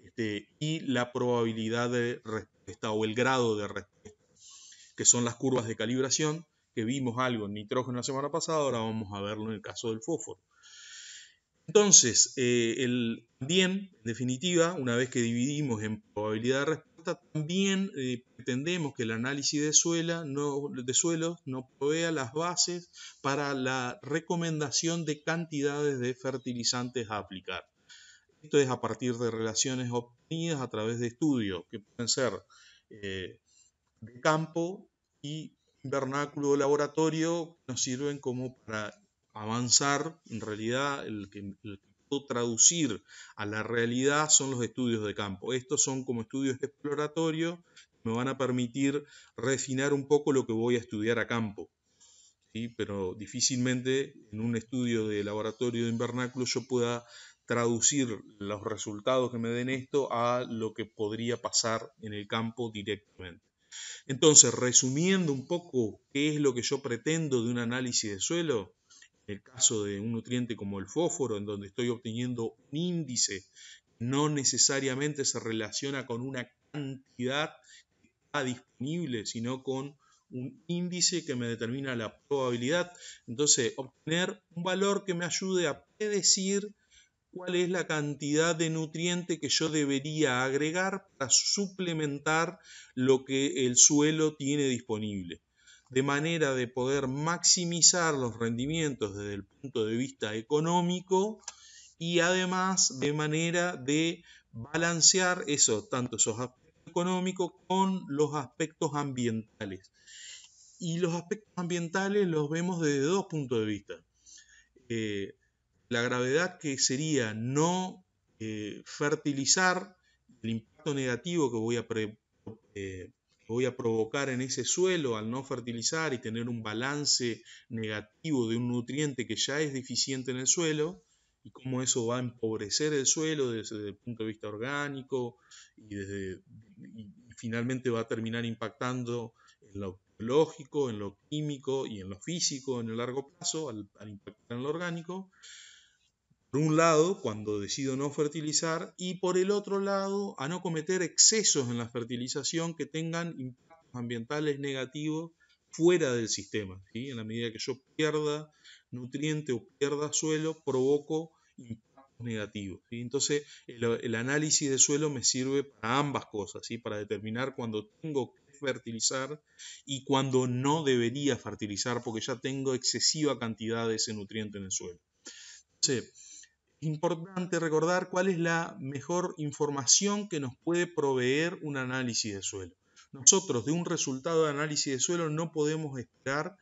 este, y la probabilidad de respuesta o el grado de respuesta, que son las curvas de calibración, que vimos algo en nitrógeno la semana pasada, ahora vamos a verlo en el caso del fósforo. Entonces, eh, el bien, en definitiva, una vez que dividimos en probabilidad de respuesta, también eh, pretendemos que el análisis de, no, de suelos no provea las bases para la recomendación de cantidades de fertilizantes a aplicar. Esto es a partir de relaciones obtenidas a través de estudios que pueden ser eh, de campo y vernáculo de laboratorio, nos sirven como para avanzar en realidad el traducir a la realidad son los estudios de campo. Estos son como estudios exploratorios que me van a permitir refinar un poco lo que voy a estudiar a campo. ¿sí? Pero difícilmente en un estudio de laboratorio de invernáculo yo pueda traducir los resultados que me den esto a lo que podría pasar en el campo directamente. Entonces, resumiendo un poco qué es lo que yo pretendo de un análisis de suelo, en el caso de un nutriente como el fósforo, en donde estoy obteniendo un índice no necesariamente se relaciona con una cantidad que está disponible, sino con un índice que me determina la probabilidad. Entonces, obtener un valor que me ayude a predecir cuál es la cantidad de nutriente que yo debería agregar para suplementar lo que el suelo tiene disponible de manera de poder maximizar los rendimientos desde el punto de vista económico y además de manera de balancear eso, tanto esos aspectos económicos con los aspectos ambientales. Y los aspectos ambientales los vemos desde dos puntos de vista. Eh, la gravedad que sería no eh, fertilizar el impacto negativo que voy a pre, eh, voy a provocar en ese suelo al no fertilizar y tener un balance negativo de un nutriente que ya es deficiente en el suelo y cómo eso va a empobrecer el suelo desde el punto de vista orgánico y, finalmente va a terminar impactando en lo biológico, en lo químico y en lo físico en el largo plazo al, al impactar en lo orgánico. Por un lado, cuando decido no fertilizar y por el otro lado, a no cometer excesos en la fertilización que tengan impactos ambientales negativos fuera del sistema. En la medida que yo pierda nutriente o pierda suelo, provoco impactos negativos. Entonces, el, análisis de suelo me sirve para ambas cosas, ¿sí? para determinar cuando tengo que fertilizar y cuando no debería fertilizar porque ya tengo excesiva cantidad de ese nutriente en el suelo. Entonces, importante recordar cuál es la mejor información que nos puede proveer un análisis de suelo. Nosotros de un resultado de análisis de suelo no podemos esperar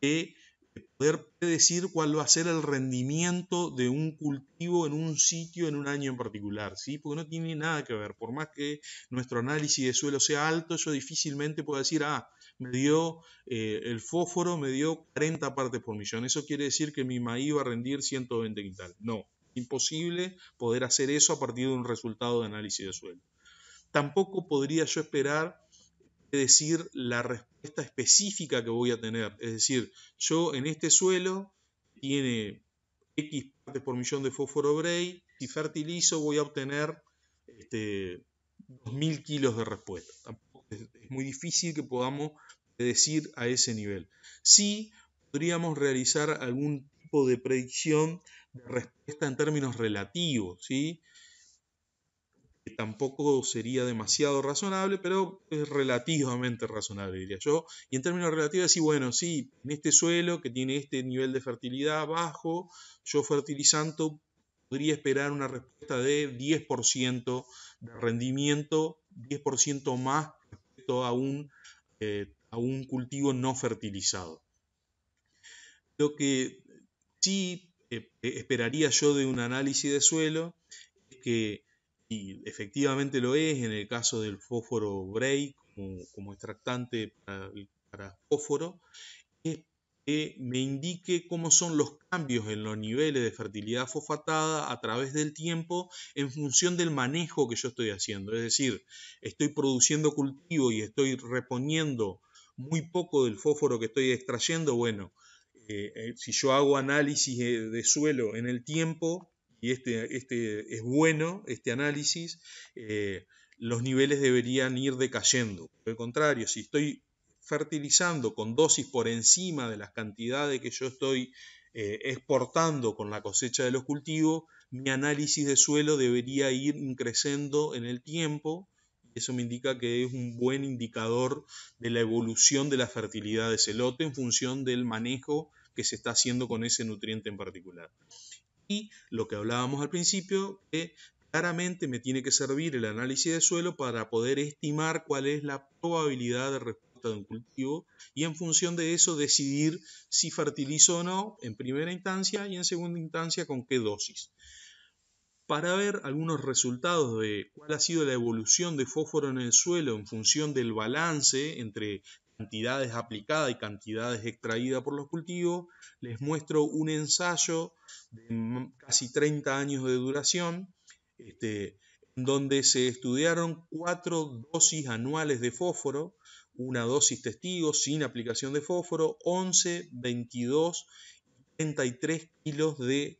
que eh, poder predecir cuál va a ser el rendimiento de un cultivo en un sitio en un año en particular, ¿sí? Porque no tiene nada que ver. Por más que nuestro análisis de suelo sea alto, yo difícilmente puedo decir, ah, me dio eh, el fósforo, me dio 40 partes por millón. Eso quiere decir que mi maíz va a rendir 120 quintales. No, Imposible poder hacer eso a partir de un resultado de análisis de suelo. Tampoco podría yo esperar decir la respuesta específica que voy a tener. Es decir, yo en este suelo tiene X partes por millón de fósforo Bray, si fertilizo voy a obtener 2.000 este, kilos de respuesta. es, es muy difícil que podamos decir a ese nivel. Sí podríamos realizar algún tipo de predicción de respuesta en términos relativos, ¿sí? Que tampoco sería demasiado razonable, pero es relativamente razonable, diría yo. Y en términos relativos, decir, bueno, sí, en este suelo que tiene este nivel de fertilidad bajo, yo fertilizando podría esperar una respuesta de 10% de rendimiento, 10% más respecto a un, eh, a un cultivo no fertilizado. Lo que sí eh, esperaría yo de un análisis de suelo que, y efectivamente lo es en el caso del fósforo Bray como, extractante para, para, fósforo, es que me indique cómo son los cambios en los niveles de fertilidad fosfatada a través del tiempo en función del manejo que yo estoy haciendo. Es decir, estoy produciendo cultivo y estoy reponiendo muy poco del fósforo que estoy extrayendo, bueno, eh, eh, si yo hago análisis eh, de, suelo en el tiempo, y este, este es bueno, este análisis, los niveles deberían ir decayendo. Por el contrario, si estoy fertilizando con dosis por encima de las cantidades que yo estoy exportando con la cosecha de los cultivos, mi análisis de suelo debería ir creciendo en el tiempo eso me indica que es un buen indicador de la evolución de la fertilidad de ese lote en función del manejo que se está haciendo con ese nutriente en particular. Y lo que hablábamos al principio, que claramente me tiene que servir el análisis de suelo para poder estimar cuál es la probabilidad de respuesta de un cultivo y en función de eso decidir si fertilizo o no en primera instancia y en segunda instancia con qué dosis para ver algunos resultados de cuál ha sido la evolución de fósforo en el suelo en función del balance entre cantidades aplicadas y cantidades extraídas por los cultivos, les muestro un ensayo de casi 30 años de duración, este, en donde se estudiaron cuatro dosis anuales de fósforo, una dosis testigo sin aplicación de fósforo, 11, 22 y 33 kilos de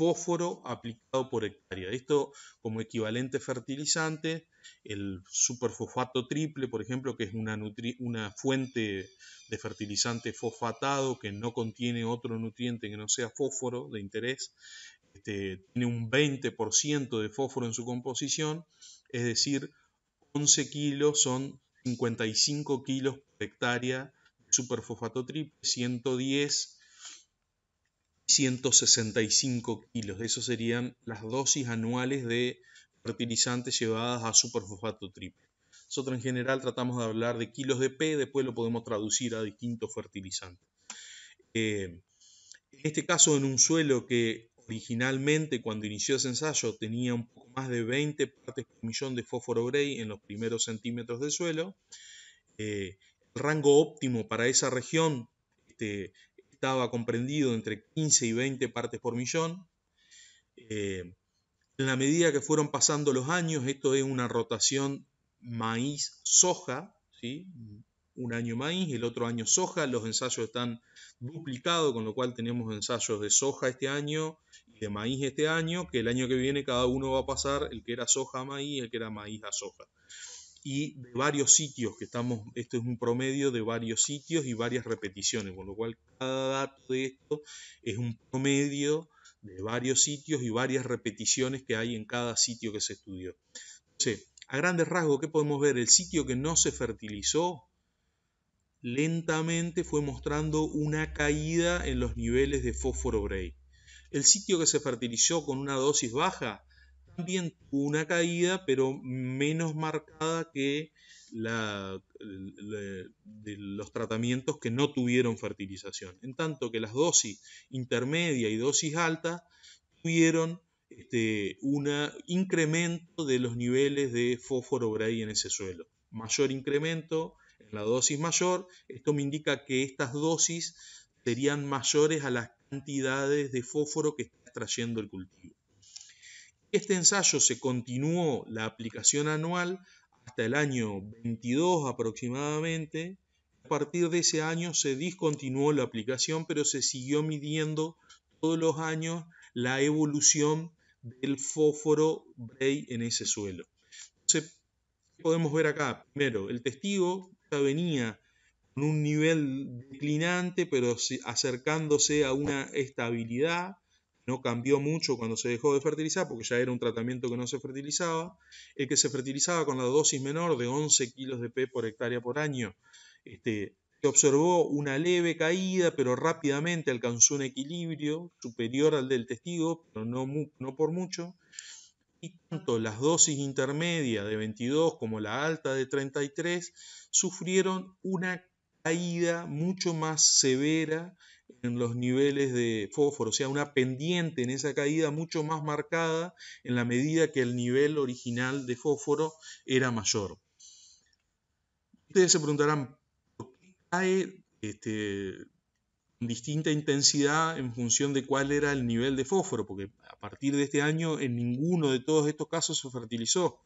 fósforo aplicado por hectárea. Esto como equivalente fertilizante, el superfosfato triple, por ejemplo, que es una, fuente de fertilizante fosfatado que no contiene otro nutriente que no sea fósforo de interés, este, tiene un 20% de fósforo en su composición, es decir, 11 kilos son 55 kilos por hectárea de superfosfato triple, 110 165 kilos. Eso serían las dosis anuales de fertilizantes llevadas a superfosfato triple. Nosotros en general tratamos de hablar de kilos de P, después lo podemos traducir a distintos fertilizantes. Eh, en este caso, en un suelo que originalmente cuando inició ese ensayo tenía un poco más de 20 partes por millón de fósforo grey en los primeros centímetros del suelo, eh, el rango óptimo para esa región este, estaba comprendido entre 15 y 20 partes por millón. Eh, en la medida que fueron pasando los años, esto es una rotación maíz-soja, ¿sí? un año maíz, el otro año soja, los ensayos están duplicados, con lo cual tenemos ensayos de soja este año y de maíz este año, que el año que viene cada uno va a pasar el que era soja a maíz, el que era maíz a soja y de varios sitios, que estamos, esto es un promedio de varios sitios y varias repeticiones, con lo cual cada dato de esto es un promedio de varios sitios y varias repeticiones que hay en cada sitio que se estudió. Entonces, a grandes rasgos, ¿qué podemos ver? El sitio que no se fertilizó lentamente fue mostrando una caída en los niveles de fósforo Bray El sitio que se fertilizó con una dosis baja también una caída, pero menos marcada que la, de los tratamientos que no tuvieron fertilización. En tanto que las dosis intermedia y dosis alta tuvieron este, un incremento de los niveles de fósforo Gray en ese suelo. Mayor incremento en la dosis mayor, esto me indica que estas dosis serían mayores a las cantidades de fósforo que está extrayendo el cultivo. Este ensayo se continuó la aplicación anual hasta el año 22 aproximadamente. A partir de ese año se discontinuó la aplicación, pero se siguió midiendo todos los años la evolución del fósforo Bray en ese suelo. Entonces, ¿qué podemos ver acá? Primero, el testigo ya venía con un nivel declinante, pero acercándose a una estabilidad. No cambió mucho cuando se dejó de fertilizar, porque ya era un tratamiento que no se fertilizaba. El que se fertilizaba con la dosis menor de 11 kilos de P por hectárea por año, este, se observó una leve caída, pero rápidamente alcanzó un equilibrio superior al del testigo, pero no, no por mucho. Y tanto las dosis intermedias de 22 como la alta de 33 sufrieron una caída mucho más severa en los niveles de fósforo, o sea, una pendiente en esa caída mucho más marcada en la medida que el nivel original de fósforo era mayor. Ustedes se preguntarán, ¿por qué cae este, con distinta intensidad en función de cuál era el nivel de fósforo? Porque a partir de este año en ninguno de todos estos casos se fertilizó.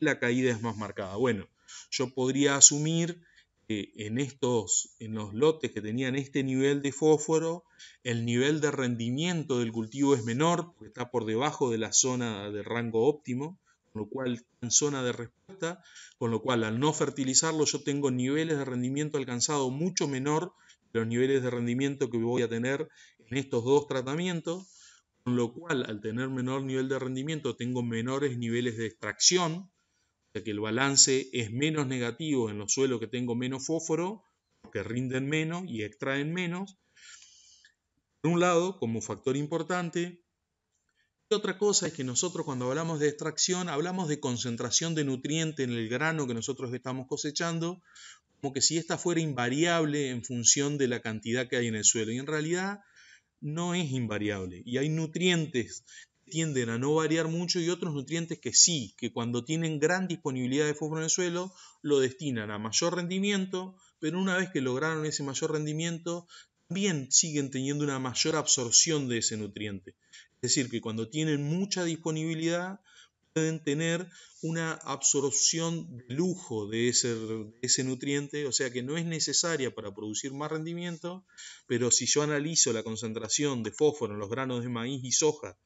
La caída es más marcada. Bueno, yo podría asumir eh, en estos, en los lotes que tenían este nivel de fósforo, el nivel de rendimiento del cultivo es menor, porque está por debajo de la zona de rango óptimo, con lo cual en zona de respuesta, con lo cual al no fertilizarlo yo tengo niveles de rendimiento alcanzado mucho menor que los niveles de rendimiento que voy a tener en estos dos tratamientos, con lo cual al tener menor nivel de rendimiento tengo menores niveles de extracción, sea que el balance es menos negativo en los suelos que tengo menos fósforo, que rinden menos y extraen menos, por un lado, como factor importante. Y otra cosa es que nosotros cuando hablamos de extracción, hablamos de concentración de nutriente en el grano que nosotros estamos cosechando, como que si esta fuera invariable en función de la cantidad que hay en el suelo. Y en realidad no es invariable. Y hay nutrientes tienden a no variar mucho y otros nutrientes que sí, que cuando tienen gran disponibilidad de fósforo en el suelo, lo destinan a mayor rendimiento, pero una vez que lograron ese mayor rendimiento, también siguen teniendo una mayor absorción de ese nutriente. Es decir, que cuando tienen mucha disponibilidad, pueden tener una absorción de lujo de ese, ese, nutriente, o sea que no es necesaria para producir más rendimiento, pero si yo analizo la concentración de fósforo en los granos de maíz y soja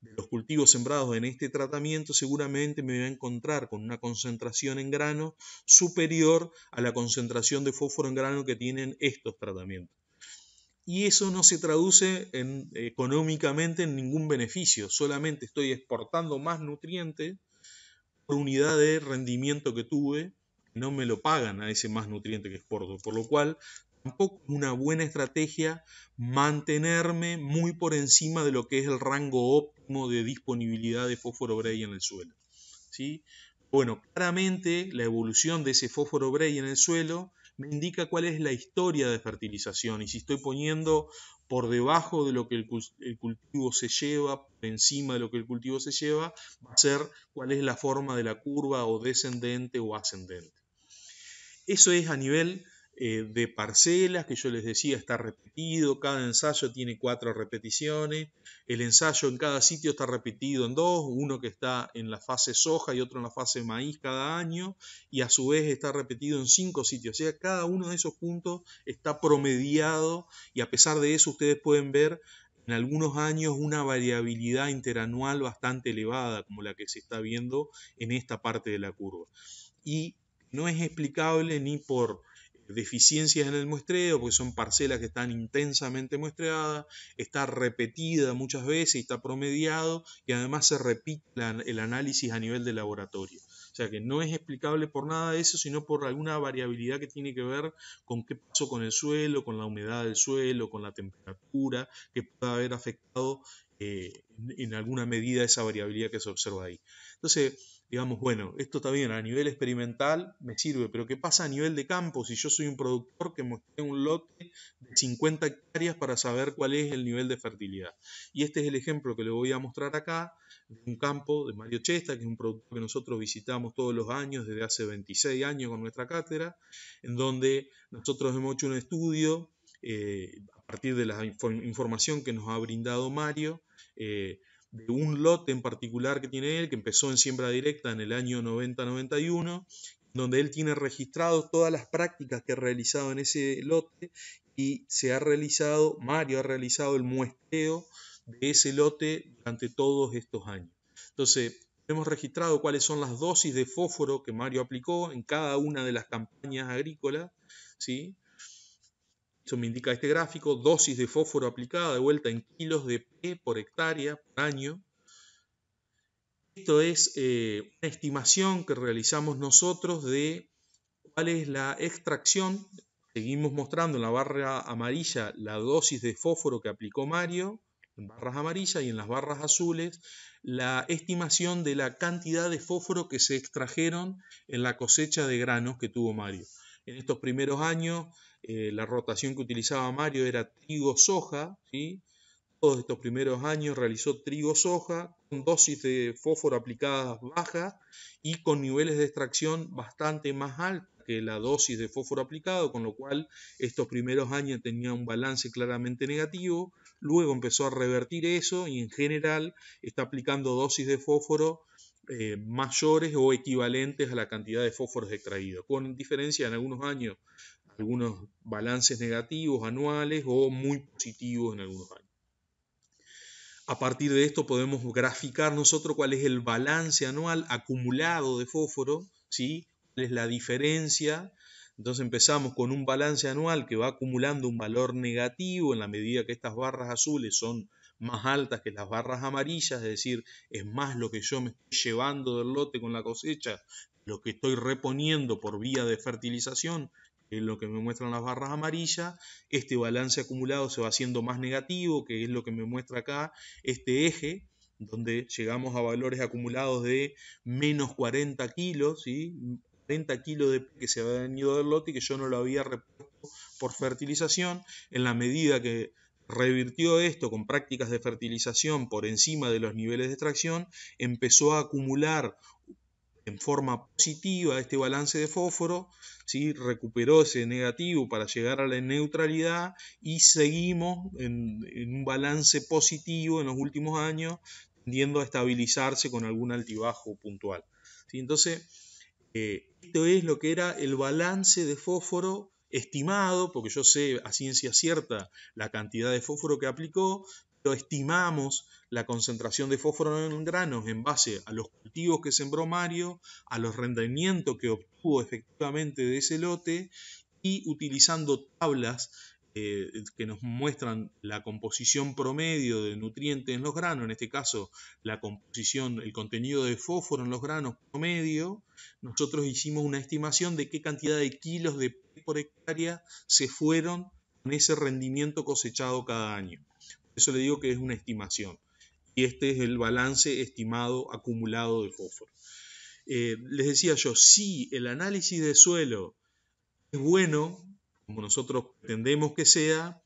de los cultivos sembrados en este tratamiento, seguramente me voy a encontrar con una concentración en grano superior a la concentración de fósforo en grano que tienen estos tratamientos. Y eso no se traduce económicamente en ningún beneficio, solamente estoy exportando más nutrientes por unidad de rendimiento que tuve, no me lo pagan a ese más nutriente que exporto, por lo cual tampoco es una buena estrategia mantenerme muy por encima de lo que es el rango óptimo de disponibilidad de fósforo Bray en el suelo. ¿sí? Bueno, claramente la evolución de ese fósforo Bray en el suelo me indica cuál es la historia de fertilización y si estoy poniendo por debajo de lo que el, cultivo se lleva, por encima de lo que el cultivo se lleva, va a ser cuál es la forma de la curva o descendente o ascendente. Eso es a nivel eh, de parcelas, que yo les decía está repetido, cada ensayo tiene cuatro repeticiones, el ensayo en cada sitio está repetido en dos, uno que está en la fase soja y otro en la fase maíz cada año, y a su vez está repetido en cinco sitios, o sea, cada uno de esos puntos está promediado y a pesar de eso ustedes pueden ver en algunos años una variabilidad interanual bastante elevada, como la que se está viendo en esta parte de la curva. Y no es explicable ni por deficiencias en el muestreo, porque son parcelas que están intensamente muestreadas, está repetida muchas veces, está promediado y además se repite el análisis a nivel de laboratorio. O sea que no es explicable por nada de eso, sino por alguna variabilidad que tiene que ver con qué pasó con el suelo, con la humedad del suelo, con la temperatura, que pueda haber afectado eh, en, en alguna medida esa variabilidad que se observa ahí. Entonces, digamos, bueno, esto está bien, a nivel experimental me sirve, pero ¿qué pasa a nivel de campo? Si yo soy un productor que mostré un lote de 50 hectáreas para saber cuál es el nivel de fertilidad. Y este es el ejemplo que le voy a mostrar acá, de un campo de Mario Chesta, que es un productor que nosotros visitamos todos los años, desde hace 26 años con nuestra cátedra, en donde nosotros hemos hecho un estudio eh, a partir de la información que nos ha brindado Mario, eh, de un lote en particular que tiene él, que empezó en siembra directa en el año 90-91, donde él tiene registrado todas las prácticas que ha realizado en ese lote y se ha realizado, Mario ha realizado el muestreo de ese lote durante todos estos años. Entonces, hemos registrado cuáles son las dosis de fósforo que Mario aplicó en cada una de las campañas agrícolas, ¿sí? eso me indica este gráfico, dosis de fósforo aplicada de vuelta en kilos de P por hectárea por año. Esto es eh, una estimación que realizamos nosotros de cuál es la extracción. Seguimos mostrando en la barra amarilla la dosis de fósforo que aplicó Mario, en barras amarillas y en las barras azules, la estimación de la cantidad de fósforo que se extrajeron en la cosecha de granos que tuvo Mario. En estos primeros años eh, la rotación que utilizaba Mario era trigo-soja, todos estos primeros años realizó trigo-soja con dosis de fósforo aplicadas bajas y con niveles de extracción bastante más altos que la dosis de fósforo aplicado, con lo cual estos primeros años tenía un balance claramente negativo, luego empezó a revertir eso y en general está aplicando dosis de fósforo eh, mayores o equivalentes a la cantidad de fósforos extraídos, con diferencia en algunos años algunos balances negativos anuales o muy positivos en algunos años. A partir de esto podemos graficar nosotros cuál es el balance anual acumulado de fósforo, ¿sí? cuál es la diferencia. Entonces empezamos con un balance anual que va acumulando un valor negativo en la medida que estas barras azules son más altas que las barras amarillas, es decir, es más lo que yo me estoy llevando del lote con la cosecha, lo que estoy reponiendo por vía de fertilización, es lo que me muestran las barras amarillas, este balance acumulado se va haciendo más negativo, que es lo que me muestra acá este eje, donde llegamos a valores acumulados de menos 40 kilos, 40 kilos de, que se había venido del lote y que yo no lo había repuesto por fertilización, en la medida que revirtió esto con prácticas de fertilización por encima de los niveles de extracción, empezó a acumular en forma positiva este balance de fósforo, recuperó ese negativo para llegar a la neutralidad y seguimos en, un balance positivo en los últimos años, tendiendo a estabilizarse con algún altibajo puntual. Entonces, eh, esto es lo que era el balance de fósforo estimado, porque yo sé a ciencia cierta la cantidad de fósforo que aplicó, estimamos la concentración de fósforo en granos en base a los cultivos que sembró Mario, a los rendimientos que obtuvo efectivamente de ese lote y utilizando tablas eh, que nos muestran la composición promedio de nutrientes en los granos, en este caso la composición, el contenido de fósforo en los granos promedio, nosotros hicimos una estimación de qué cantidad de kilos de por hectárea se fueron con ese rendimiento cosechado cada año eso le digo que es una estimación. Y este es el balance estimado acumulado de fósforo. Eh, les decía yo, si el análisis de suelo es bueno, como nosotros pretendemos que sea,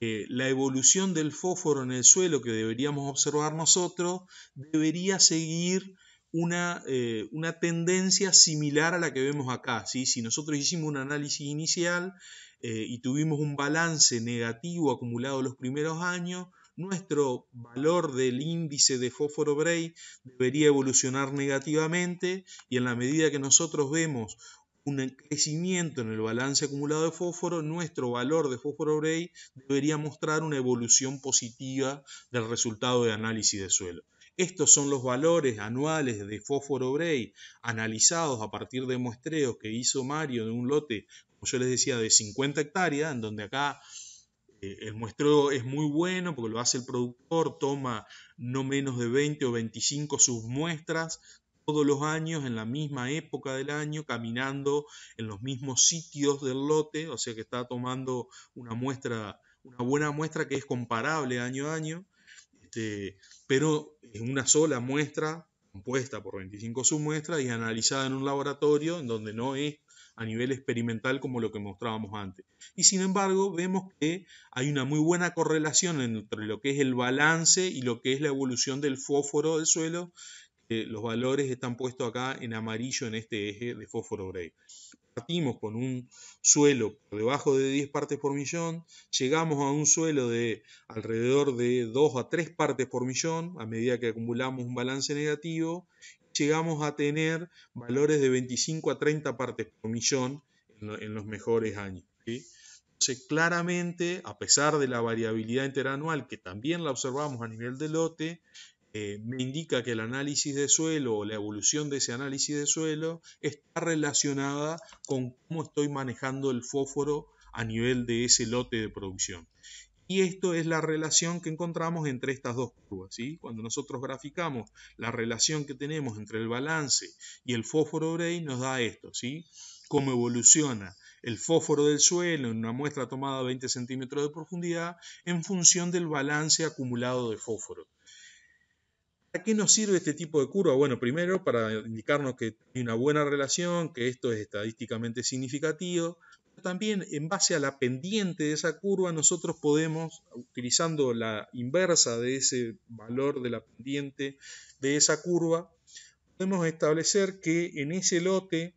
eh, la evolución del fósforo en el suelo que deberíamos observar nosotros debería seguir una, eh, una tendencia similar a la que vemos acá. Si nosotros hicimos un análisis inicial, eh, y tuvimos un balance negativo acumulado los primeros años, nuestro valor del índice de fósforo Bray debería evolucionar negativamente y en la medida que nosotros vemos un crecimiento en el balance acumulado de fósforo, nuestro valor de fósforo Bray debería mostrar una evolución positiva del resultado de análisis de suelo. Estos son los valores anuales de fósforo Bray analizados a partir de muestreos que hizo Mario de un lote pues yo les decía, de 50 hectáreas, en donde acá eh, el muestreo es muy bueno porque lo hace el productor, toma no menos de 20 o 25 submuestras todos los años, en la misma época del año, caminando en los mismos sitios del lote, o sea que está tomando una muestra, una buena muestra que es comparable año a año, este, pero es una sola muestra compuesta por 25 submuestras y analizada en un laboratorio en donde no es a nivel experimental como lo que mostrábamos antes. Y sin embargo, vemos que hay una muy buena correlación entre lo que es el balance y lo que es la evolución del fósforo del suelo. los valores están puestos acá en amarillo en este eje de fósforo gray. Partimos con un suelo por debajo de 10 partes por millón, llegamos a un suelo de alrededor de 2 a 3 partes por millón a medida que acumulamos un balance negativo llegamos a tener valores de 25 a 30 partes por millón en, los mejores años. Entonces, claramente, a pesar de la variabilidad interanual, que también la observamos a nivel de lote, eh, me indica que el análisis de suelo o la evolución de ese análisis de suelo está relacionada con cómo estoy manejando el fósforo a nivel de ese lote de producción. Y esto es la relación que encontramos entre estas dos curvas. ¿sí? Cuando nosotros graficamos la relación que tenemos entre el balance y el fósforo Bray, nos da esto. ¿sí? Cómo evoluciona el fósforo del suelo en una muestra tomada a 20 centímetros de profundidad en función del balance acumulado de fósforo. ¿Para qué nos sirve este tipo de curva? Bueno, primero para indicarnos que hay una buena relación, que esto es estadísticamente significativo, también en base a la pendiente de esa curva, nosotros podemos, utilizando la inversa de ese valor de la pendiente de esa curva, podemos establecer que en ese lote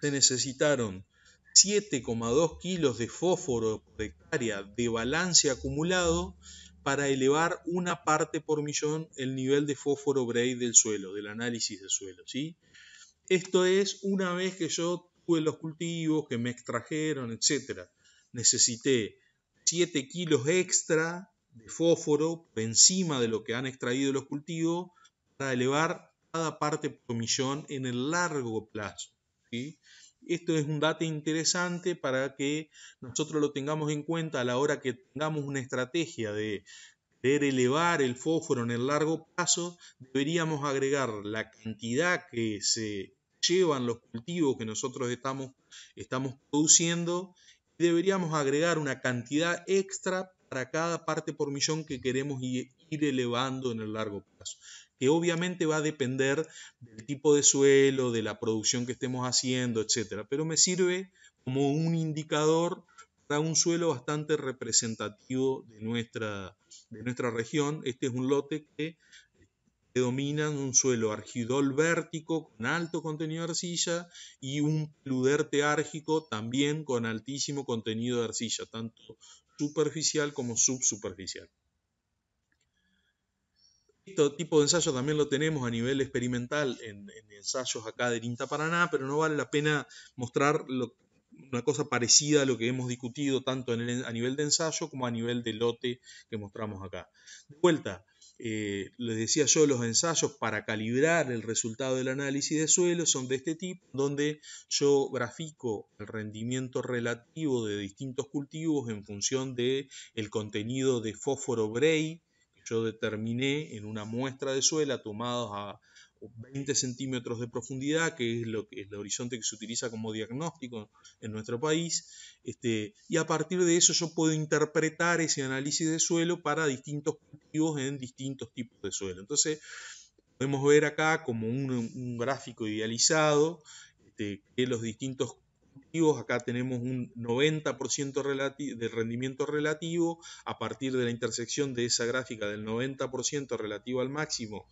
se necesitaron 7,2 kilos de fósforo por hectárea de balance acumulado para elevar una parte por millón el nivel de fósforo Bray del suelo, del análisis de suelo. ¿sí? Esto es una vez que yo de los cultivos, que me extrajeron, etcétera, Necesité 7 kilos extra de fósforo por encima de lo que han extraído los cultivos para elevar cada parte por millón en el largo plazo. Esto es un dato interesante para que nosotros lo tengamos en cuenta a la hora que tengamos una estrategia de querer elevar el fósforo en el largo plazo, deberíamos agregar la cantidad que se llevan los cultivos que nosotros estamos, estamos produciendo y deberíamos agregar una cantidad extra para cada parte por millón que queremos ir elevando en el largo plazo, que obviamente va a depender del tipo de suelo, de la producción que estemos haciendo, etcétera, pero me sirve como un indicador para un suelo bastante representativo de nuestra, de nuestra región. Este es un lote que dominan un suelo argidol vértico con alto contenido de arcilla y un pluderteárgico árgico también con altísimo contenido de arcilla, tanto superficial como subsuperficial. Este tipo de ensayo también lo tenemos a nivel experimental en, ensayos acá de Inta Paraná, pero no vale la pena mostrar una cosa parecida a lo que hemos discutido tanto a nivel de ensayo como a nivel de lote que mostramos acá. De vuelta, eh, les decía yo, los ensayos para calibrar el resultado del análisis de suelo son de este tipo, donde yo grafico el rendimiento relativo de distintos cultivos en función del el contenido de fósforo Bray que yo determiné en una muestra de suela tomados a 20 centímetros de profundidad, que es lo que es el horizonte que se utiliza como diagnóstico en nuestro país, este, y a partir de eso yo puedo interpretar ese análisis de suelo para distintos cultivos en distintos tipos de suelo. Entonces, podemos ver acá como un, gráfico idealizado este, que los distintos cultivos, acá tenemos un 90% del rendimiento relativo a partir de la intersección de esa gráfica del 90% relativo al máximo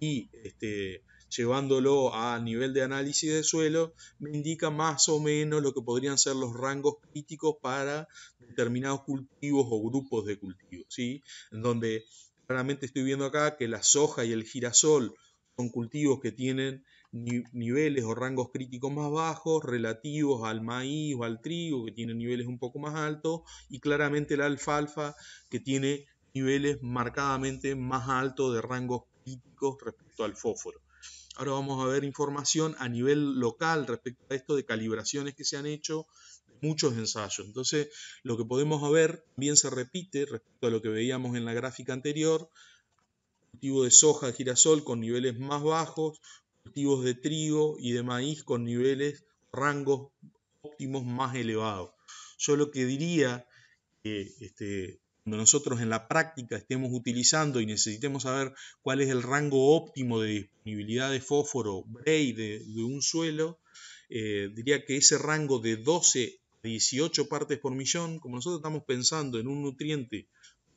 y este, llevándolo a nivel de análisis de suelo, me indica más o menos lo que podrían ser los rangos críticos para determinados cultivos o grupos de cultivos, ¿sí? En donde claramente estoy viendo acá que la soja y el girasol son cultivos que tienen niveles o rangos críticos más bajos relativos al maíz o al trigo que tienen niveles un poco más altos y claramente la alfalfa que tiene niveles marcadamente más altos de rangos respecto al fósforo. Ahora vamos a ver información a nivel local respecto a esto de calibraciones que se han hecho, muchos ensayos. Entonces, lo que podemos ver también se repite respecto a lo que veíamos en la gráfica anterior, cultivos de soja, de girasol con niveles más bajos, cultivos de trigo y de maíz con niveles, rangos óptimos más elevados. Yo lo que diría que este, cuando nosotros en la práctica estemos utilizando y necesitemos saber cuál es el rango óptimo de disponibilidad de fósforo Bray de, un suelo, eh, diría que ese rango de 12 a 18 partes por millón, como nosotros estamos pensando en un nutriente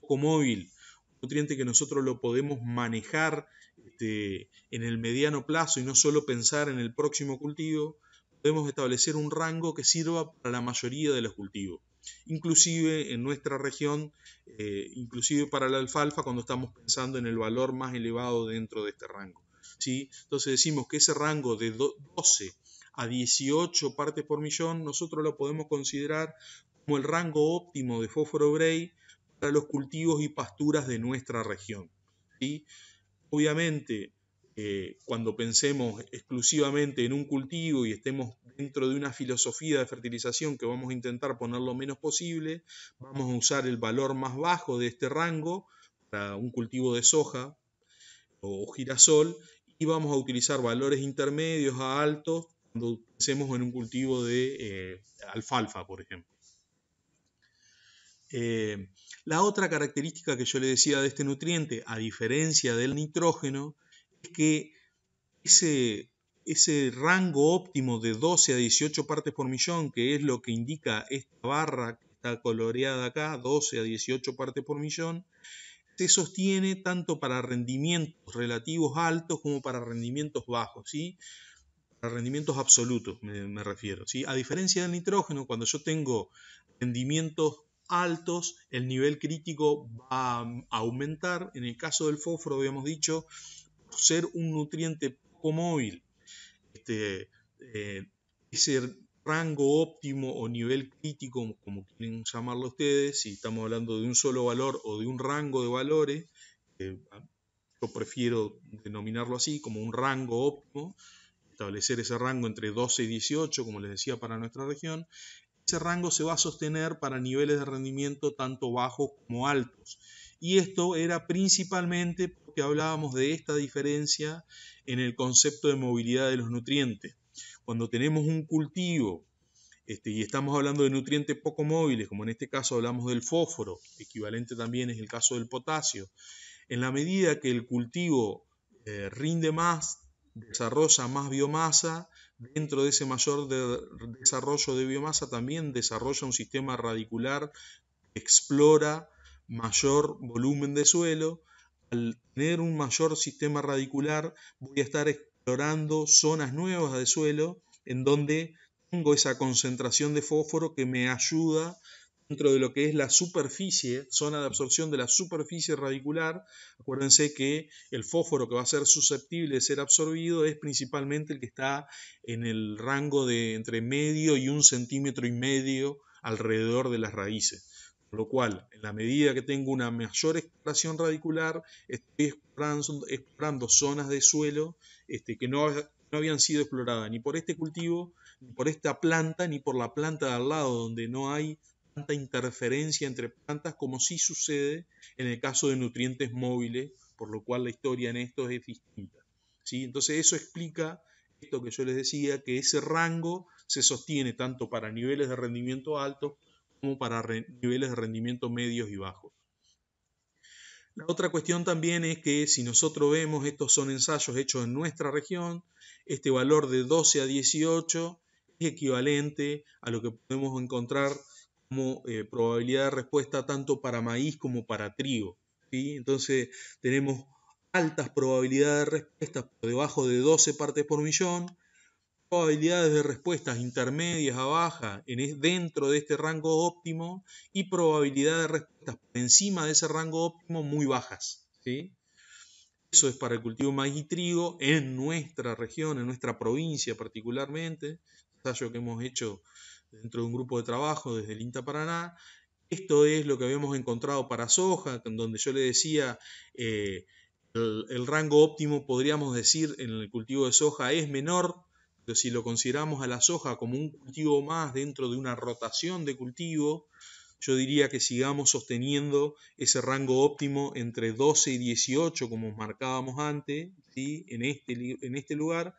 poco móvil, un nutriente que nosotros lo podemos manejar este, en el mediano plazo y no solo pensar en el próximo cultivo, podemos establecer un rango que sirva para la mayoría de los cultivos inclusive en nuestra región, eh, inclusive para la alfalfa cuando estamos pensando en el valor más elevado dentro de este rango. ¿sí? Entonces decimos que ese rango de 12 a 18 partes por millón nosotros lo podemos considerar como el rango óptimo de fósforo Bray para los cultivos y pasturas de nuestra región. ¿sí? Obviamente eh, cuando pensemos exclusivamente en un cultivo y estemos dentro de una filosofía de fertilización que vamos a intentar poner lo menos posible, vamos a usar el valor más bajo de este rango para un cultivo de soja o girasol y vamos a utilizar valores intermedios a altos cuando pensemos en un cultivo de eh, alfalfa, por ejemplo. Eh, la otra característica que yo le decía de este nutriente, a diferencia del nitrógeno, es que ese, rango óptimo de 12 a 18 partes por millón, que es lo que indica esta barra que está coloreada acá, 12 a 18 partes por millón, se sostiene tanto para rendimientos relativos altos como para rendimientos bajos, ¿sí? Para rendimientos absolutos me, refiero, ¿sí? A diferencia del nitrógeno, cuando yo tengo rendimientos altos, el nivel crítico va a aumentar. En el caso del fósforo, habíamos dicho, ser un nutriente poco Este, ese eh, rango óptimo o nivel crítico, como quieren llamarlo ustedes, si estamos hablando de un solo valor o de un rango de valores, eh, yo prefiero denominarlo así, como un rango óptimo, establecer ese rango entre 12 y 18, como les decía, para nuestra región, ese rango se va a sostener para niveles de rendimiento tanto bajos como altos. Y esto era principalmente porque hablábamos de esta diferencia en el concepto de movilidad de los nutrientes. Cuando tenemos un cultivo este, y estamos hablando de nutrientes poco móviles, como en este caso hablamos del fósforo, equivalente también es el caso del potasio, en la medida que el cultivo eh, rinde más, desarrolla más biomasa, dentro de ese mayor desarrollo de biomasa también desarrolla un sistema radicular que explora mayor volumen de suelo, al tener un mayor sistema radicular, voy a estar explorando zonas nuevas de suelo en donde tengo esa concentración de fósforo que me ayuda dentro de lo que es la superficie, zona de absorción de la superficie radicular. Acuérdense que el fósforo que va a ser susceptible de ser absorbido es principalmente el que está en el rango de entre medio y un centímetro y medio alrededor de las raíces. Por lo cual, en la medida que tengo una mayor exploración radicular, estoy explorando, zonas de suelo este, que no, habían sido exploradas ni por este cultivo, ni por esta planta, ni por la planta de al lado, donde no hay tanta interferencia entre plantas como sí sucede en el caso de nutrientes móviles, por lo cual la historia en esto es distinta. ¿sí? Entonces eso explica esto que yo les decía, que ese rango se sostiene tanto para niveles de rendimiento altos como para niveles de rendimiento medios y bajos. La otra cuestión también es que si nosotros vemos, estos son ensayos hechos en nuestra región, este valor de 12 a 18 es equivalente a lo que podemos encontrar como eh, probabilidad de respuesta tanto para maíz como para trigo. Entonces tenemos altas probabilidades de respuesta por debajo de 12 partes por millón probabilidades de respuestas intermedias a bajas dentro de este rango óptimo y probabilidades de respuestas por encima de ese rango óptimo muy bajas. Eso es para el cultivo maíz y trigo en nuestra región, en nuestra provincia particularmente, ensayo que hemos hecho dentro de un grupo de trabajo desde el INTA Paraná. Esto es lo que habíamos encontrado para soja, donde yo le decía eh, el rango óptimo, podríamos decir, en el cultivo de soja es menor entonces, si lo consideramos a la soja como un cultivo más dentro de una rotación de cultivo, yo diría que sigamos sosteniendo ese rango óptimo entre 12 y 18, como marcábamos antes, ¿sí? en, este, en este lugar.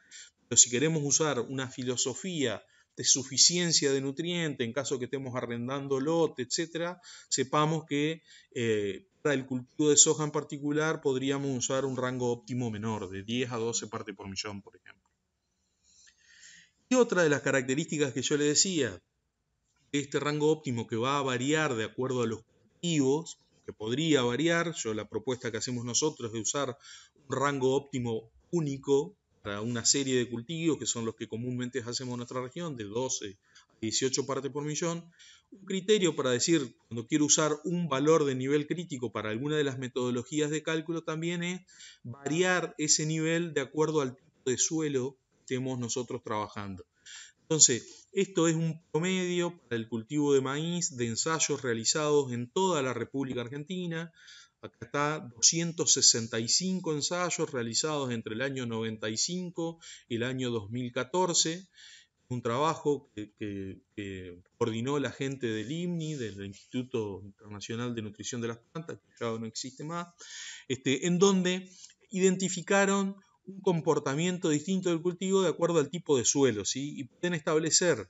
Pero si queremos usar una filosofía de suficiencia de nutrientes, en caso que estemos arrendando lote, etcétera, sepamos que eh, para el cultivo de soja en particular podríamos usar un rango óptimo menor, de 10 a 12 partes por millón, por ejemplo. Y otra de las características que yo le decía, este rango óptimo que va a variar de acuerdo a los cultivos, que podría variar, yo la propuesta que hacemos nosotros de usar un rango óptimo único para una serie de cultivos, que son los que comúnmente hacemos en nuestra región, de 12 a 18 partes por millón, un criterio para decir, cuando quiero usar un valor de nivel crítico para alguna de las metodologías de cálculo, también es variar ese nivel de acuerdo al tipo de suelo estemos nosotros trabajando. Entonces, esto es un promedio para el cultivo de maíz de ensayos realizados en toda la República Argentina. Acá está 265 ensayos realizados entre el año 95 y el año 2014. Un trabajo que, coordinó la gente del IMNI, del Instituto Internacional de Nutrición de las Plantas, que ya no existe más, este, en donde identificaron un comportamiento distinto del cultivo de acuerdo al tipo de suelo, y pueden establecer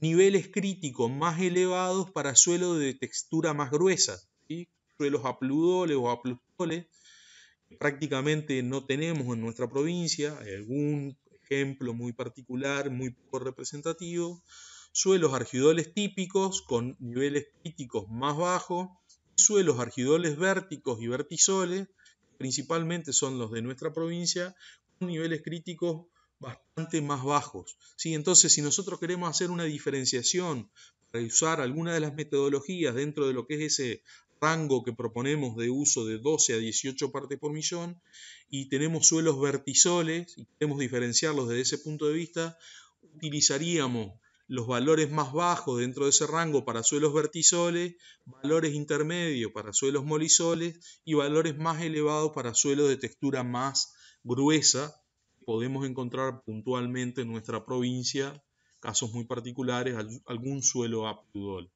niveles críticos más elevados para suelos de textura más gruesa, ¿sí? suelos apludoles o aplustoles, que prácticamente no tenemos en nuestra provincia, hay algún ejemplo muy particular, muy poco representativo, suelos argidoles típicos con niveles críticos más bajos, suelos argidoles vérticos y vertisoles, principalmente son los de nuestra provincia, con niveles críticos bastante más bajos. ¿sí? Entonces, si nosotros queremos hacer una diferenciación para usar alguna de las metodologías dentro de lo que es ese rango que proponemos de uso de 12 a 18 partes por millón y tenemos suelos vertisoles y queremos diferenciarlos desde ese punto de vista, utilizaríamos los valores más bajos dentro de ese rango para suelos vertisoles, valores intermedios para suelos molisoles y valores más elevados para suelos de textura más gruesa que podemos encontrar puntualmente en nuestra provincia, casos muy particulares, algún suelo aptudol.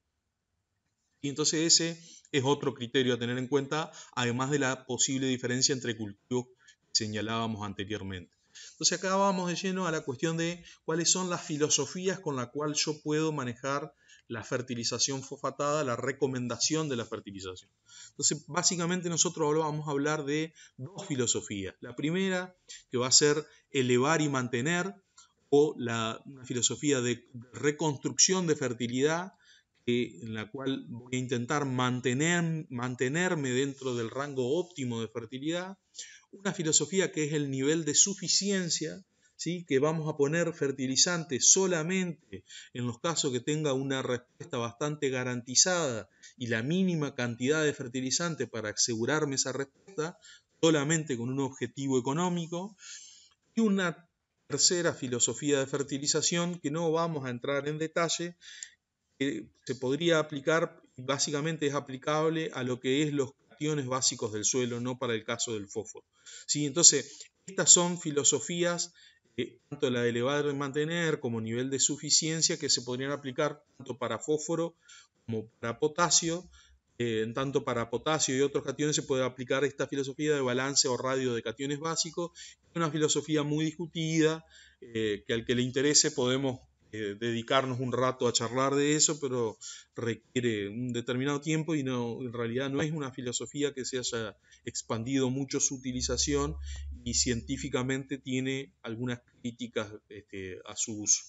Y entonces ese es otro criterio a tener en cuenta, además de la posible diferencia entre cultivos que señalábamos anteriormente. Entonces acá vamos de lleno a la cuestión de cuáles son las filosofías con las cuales yo puedo manejar la fertilización fosfatada, la recomendación de la fertilización. Entonces, básicamente nosotros vamos a hablar de dos filosofías. La primera, que va a ser elevar y mantener, o la filosofía de reconstrucción de fertilidad, en la cual voy a intentar mantenerme dentro del rango óptimo de fertilidad una filosofía que es el nivel de suficiencia, ¿sí? que vamos a poner fertilizante solamente en los casos que tenga una respuesta bastante garantizada y la mínima cantidad de fertilizante para asegurarme esa respuesta, solamente con un objetivo económico, y una tercera filosofía de fertilización que no vamos a entrar en detalle, que se podría aplicar, básicamente es aplicable a lo que es los cationes básicos del suelo, no para el caso del fósforo. ¿Sí? Entonces, estas son filosofías, eh, tanto la de elevar y mantener como nivel de suficiencia, que se podrían aplicar tanto para fósforo como para potasio. Eh, en tanto para potasio y otros cationes se puede aplicar esta filosofía de balance o radio de cationes básicos, una filosofía muy discutida, eh, que al que le interese podemos eh, dedicarnos un rato a charlar de eso, pero requiere un determinado tiempo y no, en realidad no es una filosofía que se haya expandido mucho su utilización y científicamente tiene algunas críticas este, a su uso.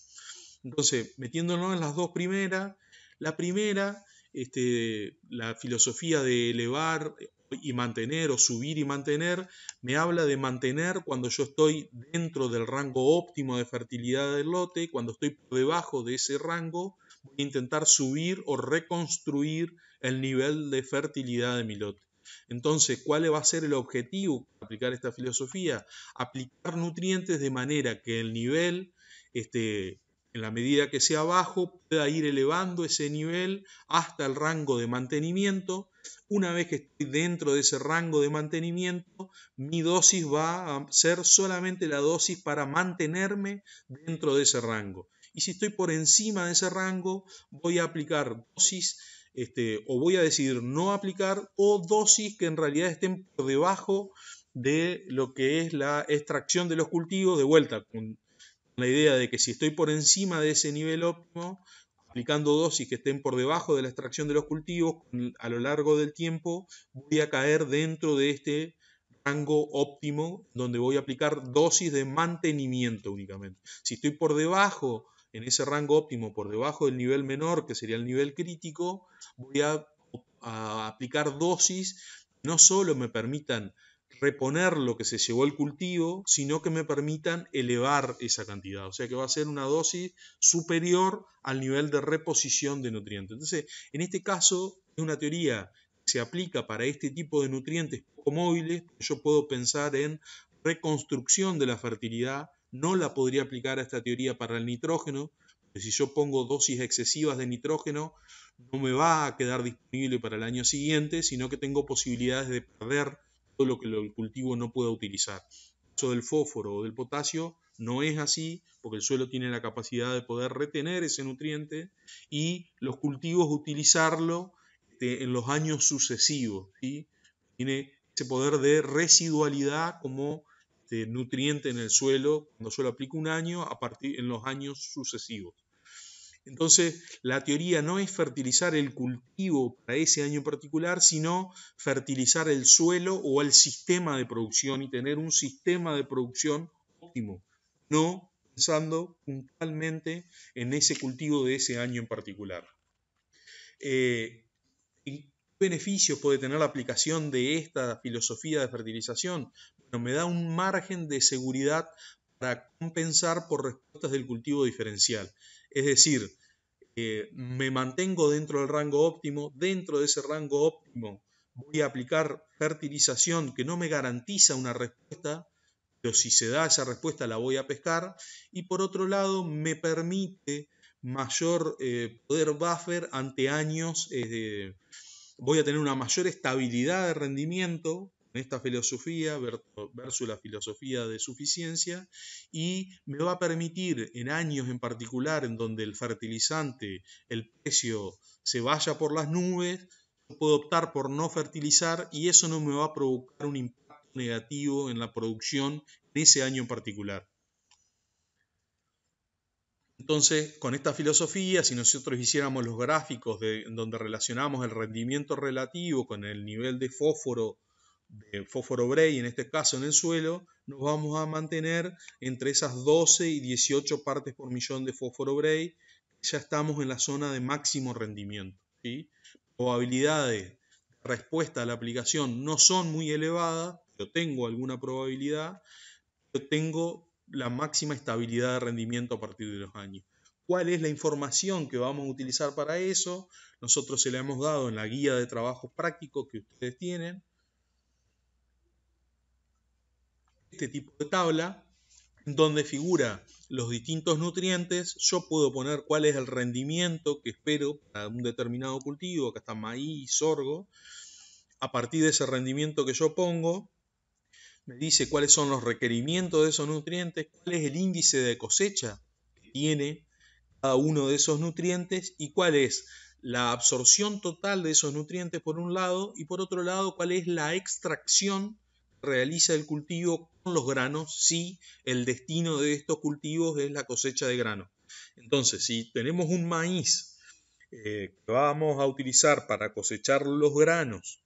Entonces, metiéndonos en las dos primeras, la primera, este, la filosofía de elevar y mantener o subir y mantener, me habla de mantener cuando yo estoy dentro del rango óptimo de fertilidad del lote, cuando estoy por debajo de ese rango, voy a intentar subir o reconstruir el nivel de fertilidad de mi lote. Entonces, ¿cuál va a ser el objetivo para aplicar esta filosofía? Aplicar nutrientes de manera que el nivel, este, en la medida que sea bajo, pueda ir elevando ese nivel hasta el rango de mantenimiento una vez que estoy dentro de ese rango de mantenimiento, mi dosis va a ser solamente la dosis para mantenerme dentro de ese rango. Y si estoy por encima de ese rango, voy a aplicar dosis este, o voy a decidir no aplicar o dosis que en realidad estén por debajo de lo que es la extracción de los cultivos de vuelta, con la idea de que si estoy por encima de ese nivel óptimo, aplicando dosis que estén por debajo de la extracción de los cultivos, a lo largo del tiempo voy a caer dentro de este rango óptimo donde voy a aplicar dosis de mantenimiento únicamente. Si estoy por debajo en ese rango óptimo, por debajo del nivel menor, que sería el nivel crítico, voy a, aplicar dosis que no solo me permitan reponer lo que se llevó al cultivo, sino que me permitan elevar esa cantidad. O sea que va a ser una dosis superior al nivel de reposición de nutrientes. Entonces, en este caso, es una teoría que se aplica para este tipo de nutrientes poco móviles. Yo puedo pensar en reconstrucción de la fertilidad. No la podría aplicar a esta teoría para el nitrógeno. Porque si yo pongo dosis excesivas de nitrógeno, no me va a quedar disponible para el año siguiente, sino que tengo posibilidades de perder todo lo que el cultivo no pueda utilizar. Eso del fósforo o del potasio no es así, porque el suelo tiene la capacidad de poder retener ese nutriente y los cultivos utilizarlo este, en los años sucesivos. Tiene ese poder de residualidad como este, nutriente en el suelo cuando solo aplica un año a partir en los años sucesivos. Entonces, la teoría no es fertilizar el cultivo para ese año en particular, sino fertilizar el suelo o el sistema de producción y tener un sistema de producción óptimo, no pensando puntualmente en ese cultivo de ese año en particular. Eh, ¿Qué beneficios puede tener la aplicación de esta filosofía de fertilización? Bueno, me da un margen de seguridad para compensar por respuestas del cultivo diferencial. Es decir, eh, me mantengo dentro del rango óptimo, dentro de ese rango óptimo voy a aplicar fertilización que no me garantiza una respuesta, pero si se da esa respuesta la voy a pescar, y por otro lado me permite mayor eh, poder buffer ante años, eh, voy a tener una mayor estabilidad de rendimiento esta filosofía versus la filosofía de suficiencia y me va a permitir en años en particular en donde el fertilizante, el precio se vaya por las nubes, puedo optar por no fertilizar y eso no me va a provocar un impacto negativo en la producción en ese año en particular. Entonces, con esta filosofía, si nosotros hiciéramos los gráficos de, donde relacionamos el rendimiento relativo con el nivel de fósforo de fósforo Bray, en este caso en el suelo, nos vamos a mantener entre esas 12 y 18 partes por millón de fósforo Bray. Ya estamos en la zona de máximo rendimiento. ¿sí? Probabilidades de respuesta a la aplicación no son muy elevadas, yo tengo alguna probabilidad, yo tengo la máxima estabilidad de rendimiento a partir de los años. ¿Cuál es la información que vamos a utilizar para eso? Nosotros se la hemos dado en la guía de trabajo práctico que ustedes tienen este tipo de tabla, donde figura los distintos nutrientes, yo puedo poner cuál es el rendimiento que espero para un determinado cultivo, acá está maíz, sorgo, a partir de ese rendimiento que yo pongo, me dice cuáles son los requerimientos de esos nutrientes, cuál es el índice de cosecha que tiene cada uno de esos nutrientes y cuál es la absorción total de esos nutrientes por un lado y por otro lado cuál es la extracción realiza el cultivo con los granos si el destino de estos cultivos es la cosecha de grano. Entonces, si tenemos un maíz eh, que vamos a utilizar para cosechar los granos,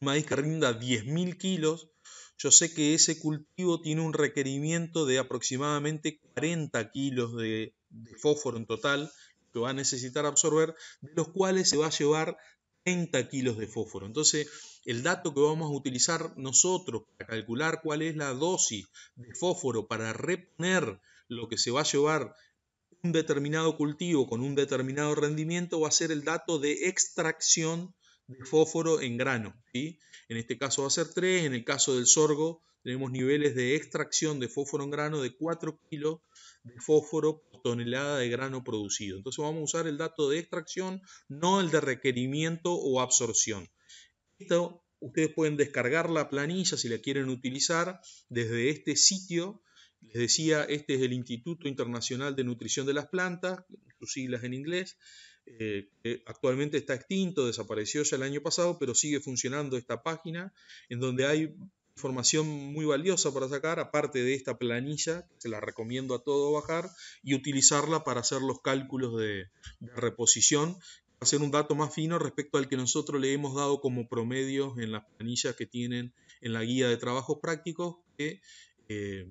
un maíz que rinda 10.000 kilos, yo sé que ese cultivo tiene un requerimiento de aproximadamente 40 kilos de, de fósforo en total, que va a necesitar absorber, de los cuales se va a llevar 30 kilos de fósforo. Entonces, el dato que vamos a utilizar nosotros para calcular cuál es la dosis de fósforo para reponer lo que se va a llevar un determinado cultivo con un determinado rendimiento va a ser el dato de extracción de fósforo en grano. En este caso va a ser 3, en el caso del sorgo tenemos niveles de extracción de fósforo en grano de 4 kilos de fósforo por tonelada de grano producido. Entonces vamos a usar el dato de extracción, no el de requerimiento o absorción. Esto ustedes pueden descargar la planilla si la quieren utilizar desde este sitio. Les decía, este es el Instituto Internacional de Nutrición de las Plantas, sus siglas en inglés, eh, actualmente está extinto, desapareció ya el año pasado, pero sigue funcionando esta página en donde hay información muy valiosa para sacar, aparte de esta planilla, que se la recomiendo a todo bajar, y utilizarla para hacer los cálculos de, reposición, hacer un dato más fino respecto al que nosotros le hemos dado como promedio en las planillas que tienen en la guía de trabajos prácticos, que eh,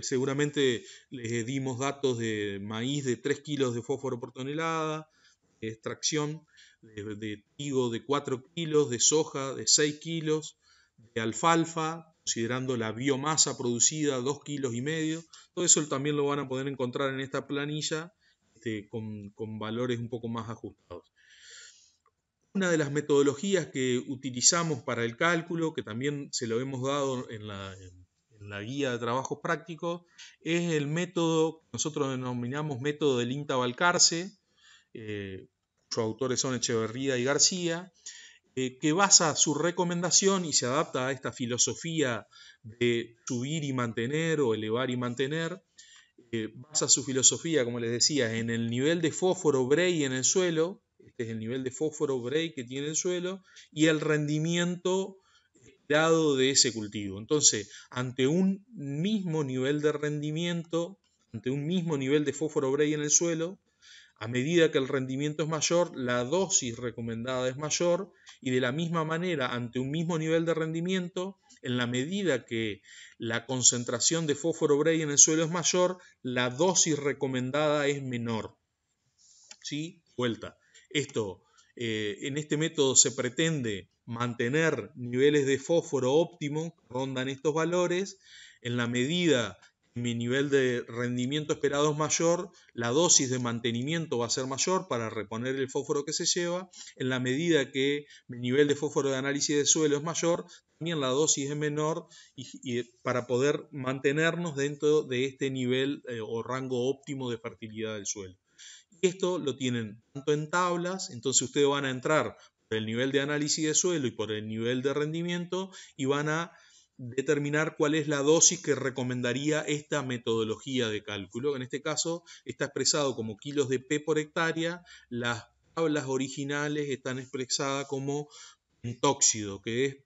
seguramente les dimos datos de maíz de 3 kilos de fósforo por tonelada, de extracción de, de, trigo de 4 kilos, de soja de 6 kilos, de alfalfa, considerando la biomasa producida, 2 kilos y medio. Todo eso también lo van a poder encontrar en esta planilla este, con, valores un poco más ajustados. Una de las metodologías que utilizamos para el cálculo, que también se lo hemos dado en la, guía de trabajos prácticos, es el método que nosotros denominamos método del INTA Balcarce, eh, sus autores son Echeverría y García, eh, que basa su recomendación y se adapta a esta filosofía de subir y mantener o elevar y mantener, eh, basa su filosofía, como les decía, en el nivel de fósforo Bray en el suelo, este es el nivel de fósforo Bray que tiene el suelo, y el rendimiento eh, dado de ese cultivo. Entonces, ante un mismo nivel de rendimiento, ante un mismo nivel de fósforo Bray en el suelo, a medida que el rendimiento es mayor, la dosis recomendada es mayor y de la misma manera, ante un mismo nivel de rendimiento, en la medida que la concentración de fósforo Bray en el suelo es mayor, la dosis recomendada es menor. ¿Sí? Vuelta. Esto, eh, en este método se pretende mantener niveles de fósforo óptimo, rondan estos valores, en la medida mi nivel de rendimiento esperado es mayor, la dosis de mantenimiento va a ser mayor para reponer el fósforo que se lleva, en la medida que mi nivel de fósforo de análisis de suelo es mayor, también la dosis es menor y, para poder mantenernos dentro de este nivel eh, o rango óptimo de fertilidad del suelo. Y esto lo tienen tanto en tablas, entonces ustedes van a entrar por el nivel de análisis de suelo y por el nivel de rendimiento y van a determinar cuál es la dosis que recomendaría esta metodología de cálculo. En este caso está expresado como kilos de P por hectárea, las tablas originales están expresadas como pentóxido, que es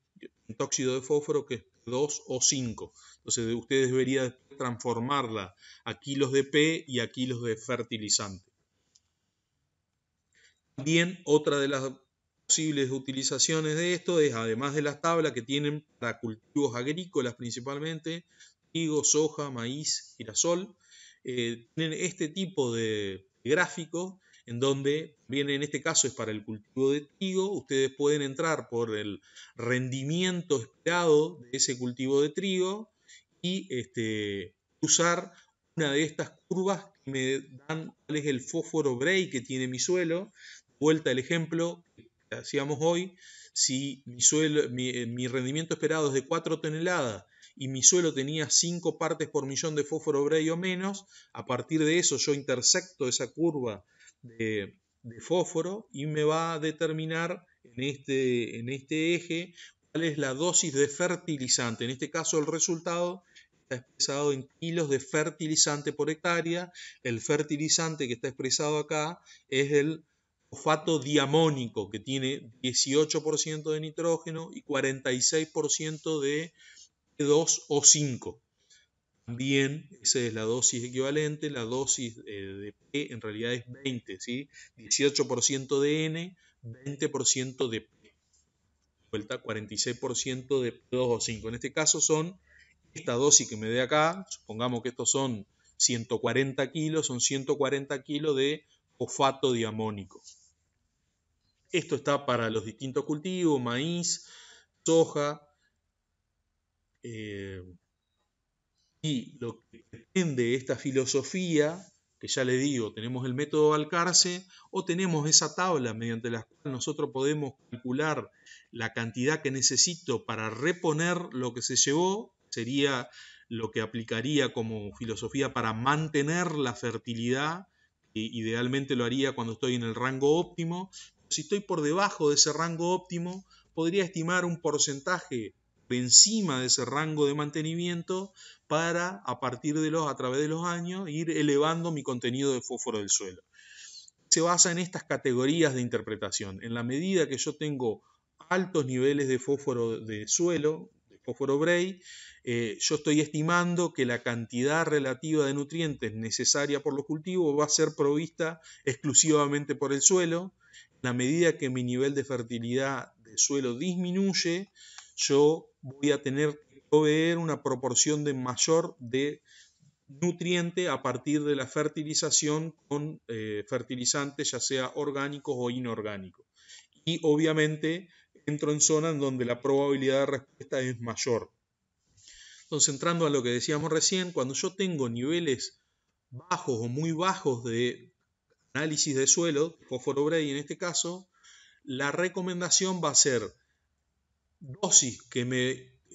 pentóxido de fósforo, que es 2 o 5. Entonces ustedes deberían transformarla a kilos de P y a kilos de fertilizante. También otra de las posibles utilizaciones de esto es, además de las tablas que tienen para cultivos agrícolas principalmente, trigo, soja, maíz, girasol, eh, tienen este tipo de gráficos en donde, bien en este caso es para el cultivo de trigo, ustedes pueden entrar por el rendimiento esperado de ese cultivo de trigo y este, usar una de estas curvas que me dan cuál es el fósforo break que tiene mi suelo. vuelta el ejemplo, hacíamos hoy, si mi, suelo, mi, eh, rendimiento esperado es de 4 toneladas y mi suelo tenía 5 partes por millón de fósforo brey o menos, a partir de eso yo intersecto esa curva de, de fósforo y me va a determinar en este, en este eje cuál es la dosis de fertilizante. En este caso el resultado está expresado en kilos de fertilizante por hectárea. El fertilizante que está expresado acá es el fosfato diamónico que tiene 18% de nitrógeno y 46% de p e 2 o 5. También esa es la dosis equivalente, la dosis eh, de P en realidad es 20, ¿sí? 18% de N, 20% de P. Vuelta 46% de P2 e o 5. En este caso son esta dosis que me dé acá, supongamos que estos son 140 kilos, son 140 kilos de fosfato diamónico. Esto está para los distintos cultivos, maíz, soja. Eh, y lo que de esta filosofía, que ya le digo, tenemos el método Alcarce o tenemos esa tabla mediante la cual nosotros podemos calcular la cantidad que necesito para reponer lo que se llevó, sería lo que aplicaría como filosofía para mantener la fertilidad, que idealmente lo haría cuando estoy en el rango óptimo, si estoy por debajo de ese rango óptimo, podría estimar un porcentaje por encima de ese rango de mantenimiento para, a partir de los, a través de los años, ir elevando mi contenido de fósforo del suelo. Se basa en estas categorías de interpretación. En la medida que yo tengo altos niveles de fósforo de suelo, de fósforo Bray, eh, yo estoy estimando que la cantidad relativa de nutrientes necesaria por los cultivos va a ser provista exclusivamente por el suelo a medida que mi nivel de fertilidad de suelo disminuye, yo voy a tener que proveer una proporción de mayor de nutriente a partir de la fertilización con eh, fertilizantes, ya sea orgánicos o inorgánicos. Y obviamente entro en zonas donde la probabilidad de respuesta es mayor. Entonces, entrando a lo que decíamos recién, cuando yo tengo niveles bajos o muy bajos de análisis de suelo, fósforo Brady en este caso, la recomendación va a ser dosis que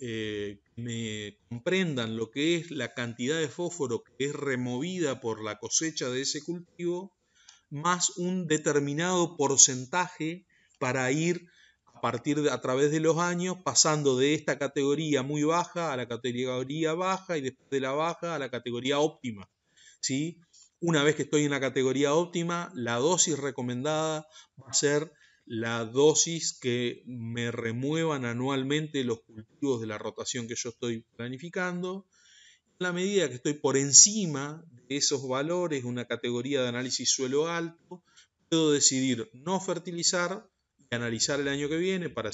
eh, me, comprendan lo que es la cantidad de fósforo que es removida por la cosecha de ese cultivo, más un determinado porcentaje para ir a partir de, a través de los años pasando de esta categoría muy baja a la categoría baja y después de la baja a la categoría óptima, ¿sí? Una vez que estoy en la categoría óptima, la dosis recomendada va a ser la dosis que me remuevan anualmente los cultivos de la rotación que yo estoy planificando. En la medida que estoy por encima de esos valores, una categoría de análisis suelo alto, puedo decidir no fertilizar y analizar el año que viene para,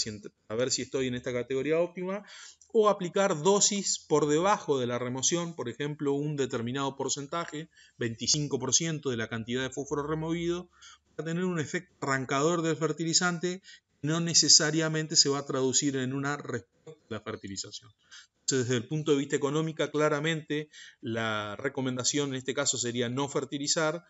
ver si estoy en esta categoría óptima o aplicar dosis por debajo de la remoción, por ejemplo, un determinado porcentaje, 25% de la cantidad de fósforo removido, para tener un efecto arrancador del fertilizante que no necesariamente se va a traducir en una respuesta a la fertilización. Entonces, desde el punto de vista económico, claramente la recomendación en este caso sería no fertilizar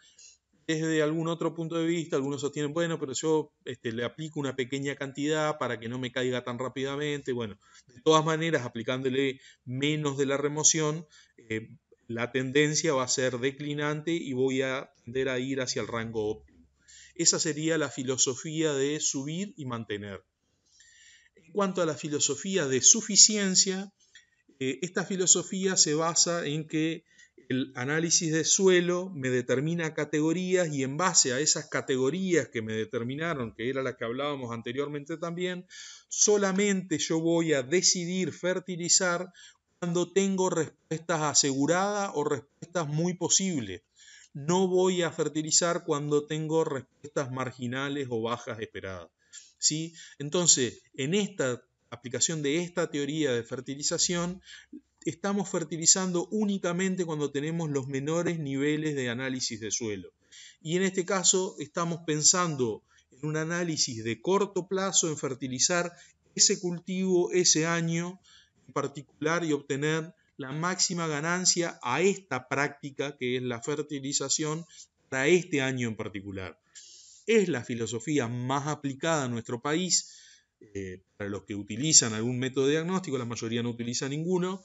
desde algún otro punto de vista, algunos sostienen, bueno, pero yo este, le aplico una pequeña cantidad para que no me caiga tan rápidamente. Bueno, de todas maneras, aplicándole menos de la remoción, eh, la tendencia va a ser declinante y voy a tender a ir hacia el rango óptimo. Esa sería la filosofía de subir y mantener. En cuanto a la filosofía de suficiencia, eh, esta filosofía se basa en que el análisis de suelo me determina categorías y en base a esas categorías que me determinaron, que era la que hablábamos anteriormente también, solamente yo voy a decidir fertilizar cuando tengo respuestas aseguradas o respuestas muy posibles. No voy a fertilizar cuando tengo respuestas marginales o bajas esperadas. ¿sí? Entonces, en esta aplicación de esta teoría de fertilización, estamos fertilizando únicamente cuando tenemos los menores niveles de análisis de suelo. Y en este caso estamos pensando en un análisis de corto plazo, en fertilizar ese cultivo ese año en particular y obtener la máxima ganancia a esta práctica que es la fertilización para este año en particular. Es la filosofía más aplicada en nuestro país. Eh, para los que utilizan algún método diagnóstico, la mayoría no utiliza ninguno,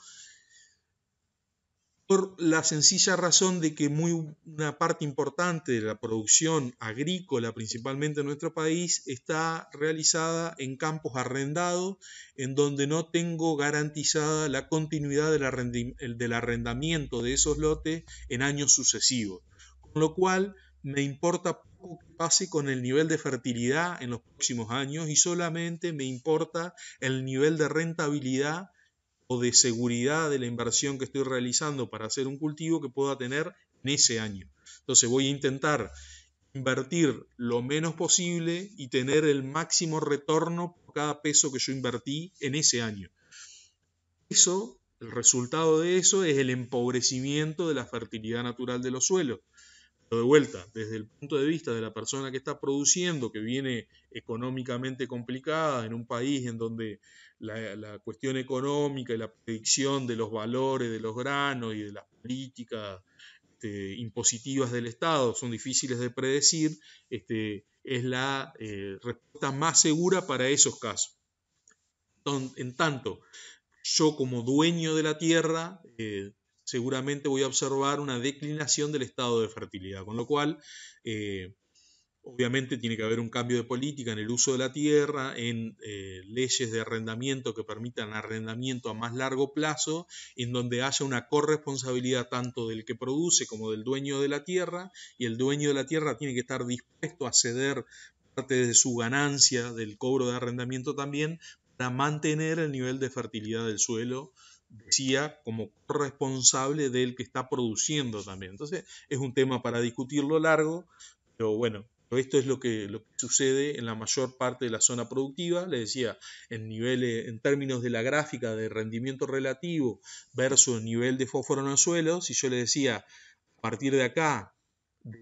por la sencilla razón de que muy, una parte importante de la producción agrícola, principalmente en nuestro país, está realizada en campos arrendados, en donde no tengo garantizada la continuidad del, del arrendamiento de esos lotes en años sucesivos. Con lo cual, me importa poco que pase con el nivel de fertilidad en los próximos años y solamente me importa el nivel de rentabilidad o de seguridad de la inversión que estoy realizando para hacer un cultivo que pueda tener en ese año. Entonces voy a intentar invertir lo menos posible y tener el máximo retorno por cada peso que yo invertí en ese año. Eso, el resultado de eso es el empobrecimiento de la fertilidad natural de los suelos. Pero de vuelta, desde el punto de vista de la persona que está produciendo, que viene económicamente complicada, en un país en donde la, cuestión económica y la predicción de los valores de los granos y de las políticas este, impositivas del Estado son difíciles de predecir, este, es la eh, respuesta más segura para esos casos. En tanto, yo como dueño de la tierra, eh, seguramente voy a observar una declinación del estado de fertilidad, con lo cual eh, Obviamente tiene que haber un cambio de política en el uso de la tierra, en eh, leyes de arrendamiento que permitan arrendamiento a más largo plazo, en donde haya una corresponsabilidad tanto del que produce como del dueño de la tierra, y el dueño de la tierra tiene que estar dispuesto a ceder parte de su ganancia del cobro de arrendamiento también para mantener el nivel de fertilidad del suelo, decía, como responsable del que está produciendo también. Entonces, es un tema para discutirlo largo, pero bueno, esto es lo que, sucede en la mayor parte de la zona productiva. le decía, en, niveles, en términos de la gráfica de rendimiento relativo versus nivel de fósforo en el suelo, si yo le decía, a partir de acá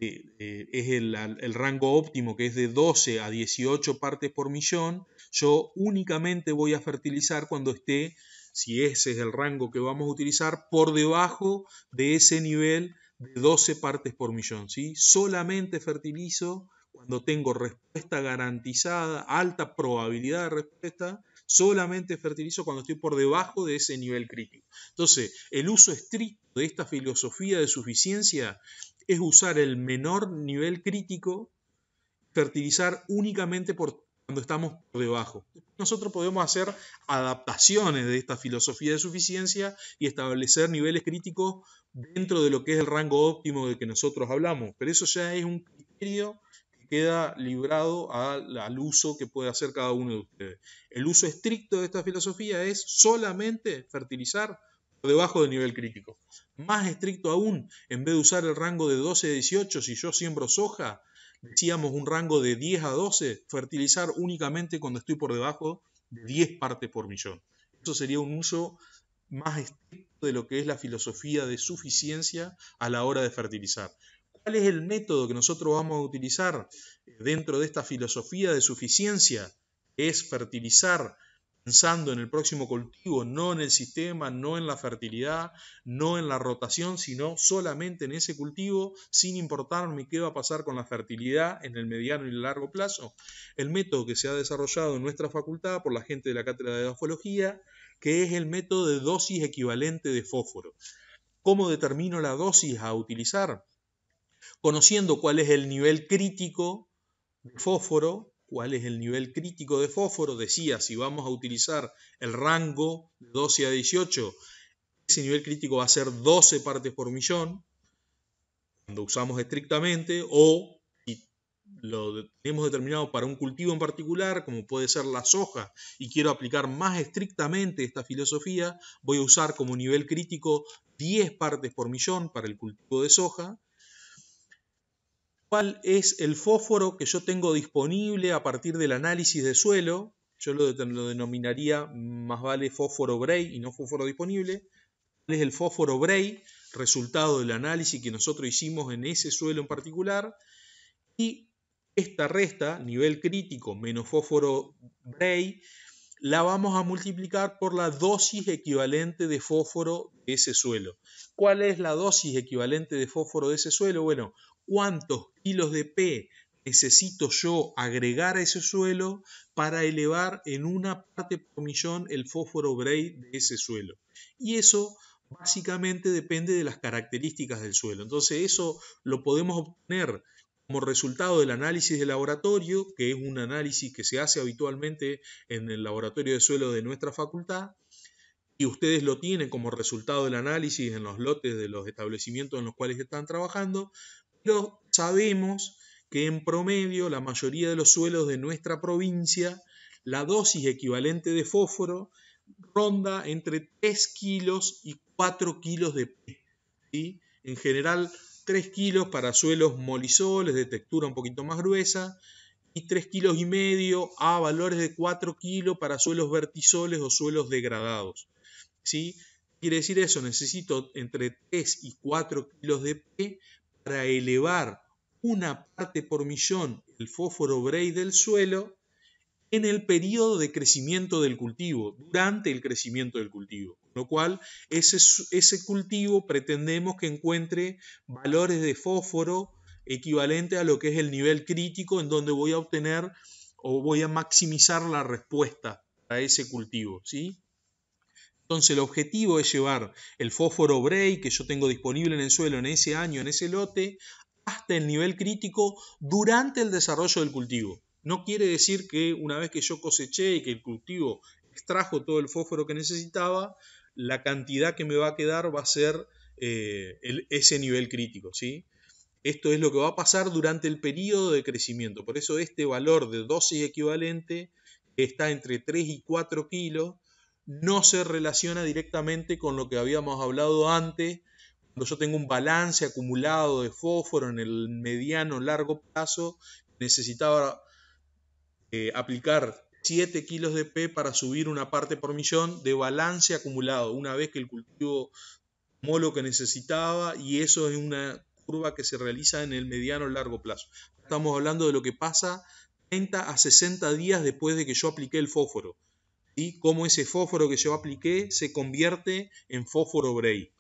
es el, rango óptimo que es de 12 a 18 partes por millón, yo únicamente voy a fertilizar cuando esté, si ese es el rango que vamos a utilizar, por debajo de ese nivel de 12 partes por millón. ¿sí? Solamente fertilizo cuando tengo respuesta garantizada, alta probabilidad de respuesta, solamente fertilizo cuando estoy por debajo de ese nivel crítico. Entonces, el uso estricto de esta filosofía de suficiencia es usar el menor nivel crítico, fertilizar únicamente cuando estamos por debajo. Nosotros podemos hacer adaptaciones de esta filosofía de suficiencia y establecer niveles críticos dentro de lo que es el rango óptimo de que nosotros hablamos, pero eso ya es un criterio queda librado al, uso que puede hacer cada uno de ustedes. El uso estricto de esta filosofía es solamente fertilizar por debajo del nivel crítico. Más estricto aún, en vez de usar el rango de 12 a 18, si yo siembro soja, decíamos un rango de 10 a 12, fertilizar únicamente cuando estoy por debajo de 10 partes por millón. Eso sería un uso más estricto de lo que es la filosofía de suficiencia a la hora de fertilizar es el método que nosotros vamos a utilizar eh, dentro de esta filosofía de suficiencia? Es fertilizar pensando en el próximo cultivo, no en el sistema, no en la fertilidad, no en la rotación, sino solamente en ese cultivo, sin importarme qué va a pasar con la fertilidad en el mediano y largo plazo. El método que se ha desarrollado en nuestra facultad por la gente de la cátedra de afología, que es el método de dosis equivalente de fósforo. ¿Cómo determino la dosis a utilizar? conociendo cuál es el nivel crítico de fósforo, cuál es el nivel crítico de fósforo, decía, si vamos a utilizar el rango de 12 a 18, ese nivel crítico va a ser 12 partes por millón, cuando usamos estrictamente, o si lo tenemos determinado para un cultivo en particular, como puede ser la soja, y quiero aplicar más estrictamente esta filosofía, voy a usar como nivel crítico 10 partes por millón para el cultivo de soja, cuál es el fósforo que yo tengo disponible a partir del análisis de suelo. Yo lo, denominaría más vale fósforo Bray y no fósforo disponible. ¿Cuál es el fósforo Bray? Resultado del análisis que nosotros hicimos en ese suelo en particular. Y esta resta, nivel crítico menos fósforo Bray, la vamos a multiplicar por la dosis equivalente de fósforo de ese suelo. ¿Cuál es la dosis equivalente de fósforo de ese suelo? Bueno, cuántos kilos de P necesito yo agregar a ese suelo para elevar en una parte por millón el fósforo Bray de ese suelo. Y eso básicamente depende de las características del suelo. Entonces eso lo podemos obtener como resultado del análisis de laboratorio, que es un análisis que se hace habitualmente en el laboratorio de suelo de nuestra facultad, y ustedes lo tienen como resultado del análisis en los lotes de los establecimientos en los cuales están trabajando, pero sabemos que en promedio la mayoría de los suelos de nuestra provincia, la dosis equivalente de fósforo ronda entre 3 kilos y 4 kilos de P. En general, 3 kilos para suelos molisoles de textura un poquito más gruesa y 3 kilos y medio a valores de 4 kilos para suelos vertisoles o suelos degradados. ¿sí? Quiere decir eso, necesito entre 3 y 4 kilos de P para elevar una parte por millón el fósforo Bray del suelo en el periodo de crecimiento del cultivo, durante el crecimiento del cultivo. Con lo cual, ese, ese cultivo pretendemos que encuentre valores de fósforo equivalente a lo que es el nivel crítico en donde voy a obtener o voy a maximizar la respuesta a ese cultivo, ¿sí? Entonces el objetivo es llevar el fósforo Bray que yo tengo disponible en el suelo en ese año, en ese lote, hasta el nivel crítico durante el desarrollo del cultivo. No quiere decir que una vez que yo coseché y que el cultivo extrajo todo el fósforo que necesitaba, la cantidad que me va a quedar va a ser eh, ese nivel crítico. ¿sí? Esto es lo que va a pasar durante el periodo de crecimiento. Por eso este valor de dosis equivalente está entre 3 y 4 kilos no se relaciona directamente con lo que habíamos hablado antes, cuando yo tengo un balance acumulado de fósforo en el mediano largo plazo, necesitaba eh, aplicar 7 kilos de P para subir una parte por millón de balance acumulado, una vez que el cultivo tomó lo que necesitaba y eso es una curva que se realiza en el mediano largo plazo. Estamos hablando de lo que pasa 30 a 60 días después de que yo apliqué el fósforo cómo ese fósforo que yo apliqué se convierte en fósforo Bray.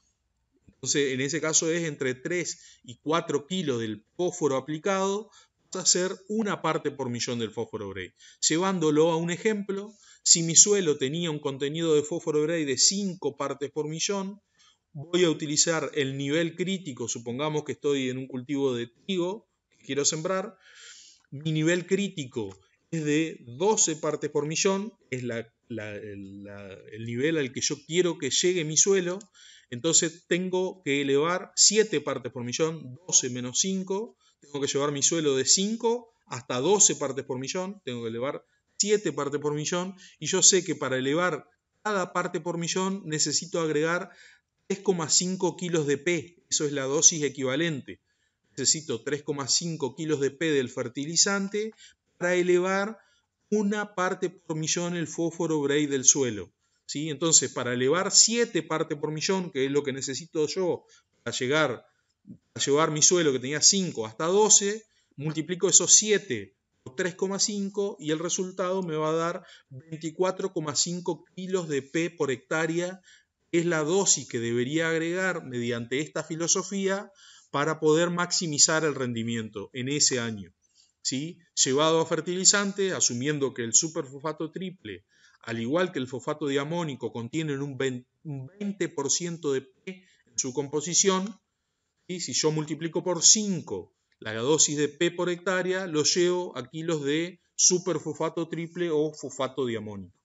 Entonces, en ese caso es entre 3 y 4 kilos del fósforo aplicado, vas a hacer una parte por millón del fósforo Bray. Llevándolo a un ejemplo, si mi suelo tenía un contenido de fósforo Bray de 5 partes por millón, voy a utilizar el nivel crítico, supongamos que estoy en un cultivo de trigo que quiero sembrar, mi nivel crítico es de 12 partes por millón, es la el nivel al que yo quiero que llegue mi suelo, entonces tengo que elevar 7 partes por millón, 12 menos 5, tengo que llevar mi suelo de 5 hasta 12 partes por millón, tengo que elevar 7 partes por millón, y yo sé que para elevar cada parte por millón necesito agregar 3,5 kilos de P, eso es la dosis equivalente. Necesito 3,5 kilos de P del fertilizante para elevar una parte por millón el fósforo Bray del suelo. ¿sí? Entonces, para elevar 7 partes por millón, que es lo que necesito yo para llegar a llevar mi suelo que tenía 5 hasta 12, multiplico esos 7 por 3,5 y el resultado me va a dar 24,5 kilos de P por hectárea. Es la dosis que debería agregar mediante esta filosofía para poder maximizar el rendimiento en ese año llevado a fertilizante, asumiendo que el superfosfato triple, al igual que el fosfato diamónico, contienen un 20% de P en su composición, y si yo multiplico por 5 la dosis de P por hectárea, lo llevo a kilos de superfosfato triple o fosfato diamónico.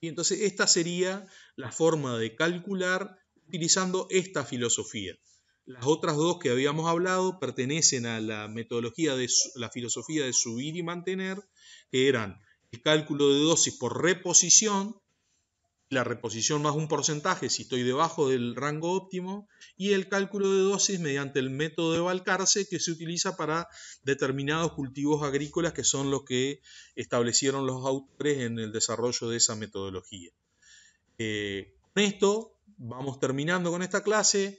Y entonces esta sería la forma de calcular utilizando esta filosofía. Las otras dos que habíamos hablado pertenecen a la metodología de la filosofía de subir y mantener, que eran el cálculo de dosis por reposición, la reposición más un porcentaje si estoy debajo del rango óptimo, y el cálculo de dosis mediante el método de Balcarce que se utiliza para determinados cultivos agrícolas que son los que establecieron los autores en el desarrollo de esa metodología. Eh, con esto vamos terminando con esta clase.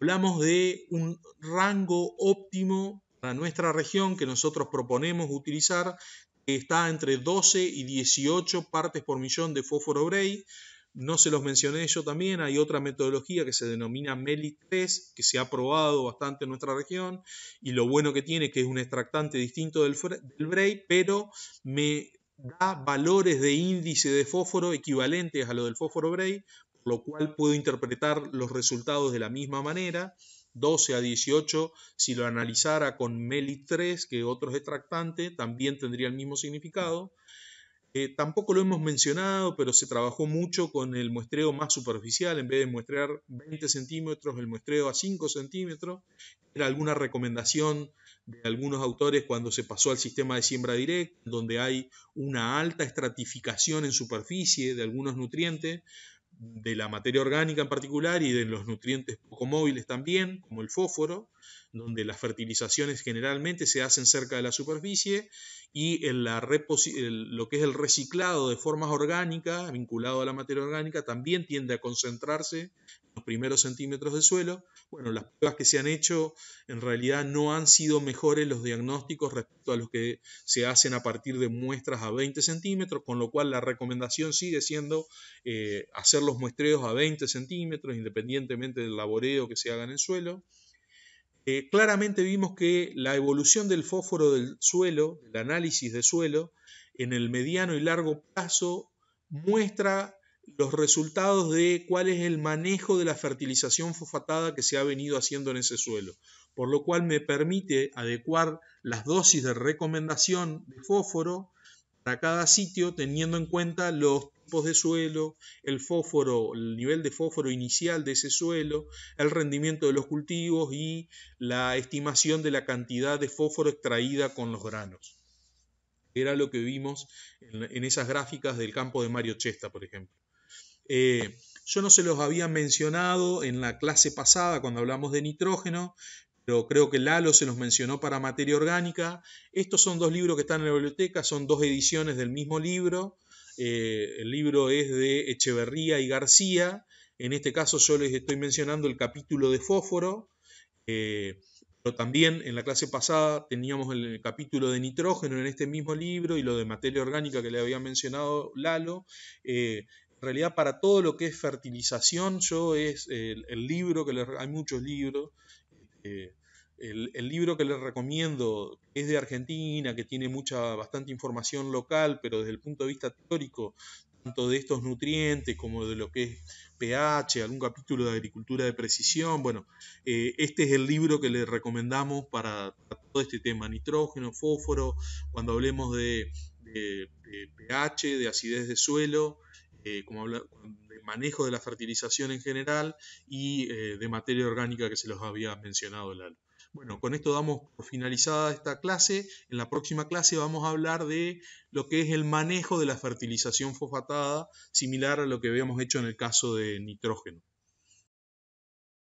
hablamos de un rango óptimo para nuestra región que nosotros proponemos utilizar, que está entre 12 y 18 partes por millón de fósforo Bray. No se los mencioné yo también, hay otra metodología que se denomina MELI-3, que se ha probado bastante en nuestra región, y lo bueno que tiene es que es un extractante distinto del, del Bray, pero me da valores de índice de fósforo equivalentes a lo del fósforo Bray, lo cual puedo interpretar los resultados de la misma manera. 12 a 18, si lo analizara con MELI 3, que otro es también tendría el mismo significado. Eh, tampoco lo hemos mencionado, pero se trabajó mucho con el muestreo más superficial, en vez de muestrear 20 centímetros, el muestreo a 5 centímetros. Era alguna recomendación de algunos autores cuando se pasó al sistema de siembra directa, donde hay una alta estratificación en superficie de algunos nutrientes, de la materia orgánica en particular y de los nutrientes poco móviles también, como el fósforo, donde las fertilizaciones generalmente se hacen cerca de la superficie y la lo que es el reciclado de formas orgánicas vinculado a la materia orgánica también tiende a concentrarse los primeros centímetros de suelo. Bueno, las pruebas que se han hecho en realidad no han sido mejores los diagnósticos respecto a los que se hacen a partir de muestras a 20 centímetros, con lo cual la recomendación sigue siendo eh, hacer los muestreos a 20 centímetros, independientemente del laboreo que se haga en el suelo. Eh, claramente vimos que la evolución del fósforo del suelo, el análisis de suelo, en el mediano y largo plazo muestra los resultados de cuál es el manejo de la fertilización fosfatada que se ha venido haciendo en ese suelo, por lo cual me permite adecuar las dosis de recomendación de fósforo para cada sitio teniendo en cuenta los tipos de suelo, el fósforo, el nivel de fósforo inicial de ese suelo, el rendimiento de los cultivos y la estimación de la cantidad de fósforo extraída con los granos. Era lo que vimos en, esas gráficas del campo de Mario Chesta, por ejemplo. Eh, yo no se los había mencionado en la clase pasada cuando hablamos de nitrógeno, pero creo que Lalo se los mencionó para materia orgánica. Estos son dos libros que están en la biblioteca, son dos ediciones del mismo libro. Eh, el libro es de Echeverría y García. En este caso yo les estoy mencionando el capítulo de fósforo. Eh, pero también en la clase pasada teníamos el capítulo de nitrógeno en este mismo libro y lo de materia orgánica que le había mencionado Lalo en realidad para todo lo que es fertilización, yo es el, libro que hay muchos libros, eh, el, libro que les recomiendo es de Argentina, que tiene mucha, bastante información local, pero desde el punto de vista teórico, tanto de estos nutrientes como de lo que es pH, algún capítulo de agricultura de precisión. Bueno, eh, este es el libro que les recomendamos para, todo este tema, nitrógeno, fósforo, cuando hablemos de pH, de acidez de suelo, eh, como habla, de manejo de la fertilización en general y eh, de materia orgánica que se los había mencionado Lalo. Bueno, con esto damos por finalizada esta clase. En la próxima clase vamos a hablar de lo que es el manejo de la fertilización fosfatada, similar a lo que habíamos hecho en el caso de nitrógeno.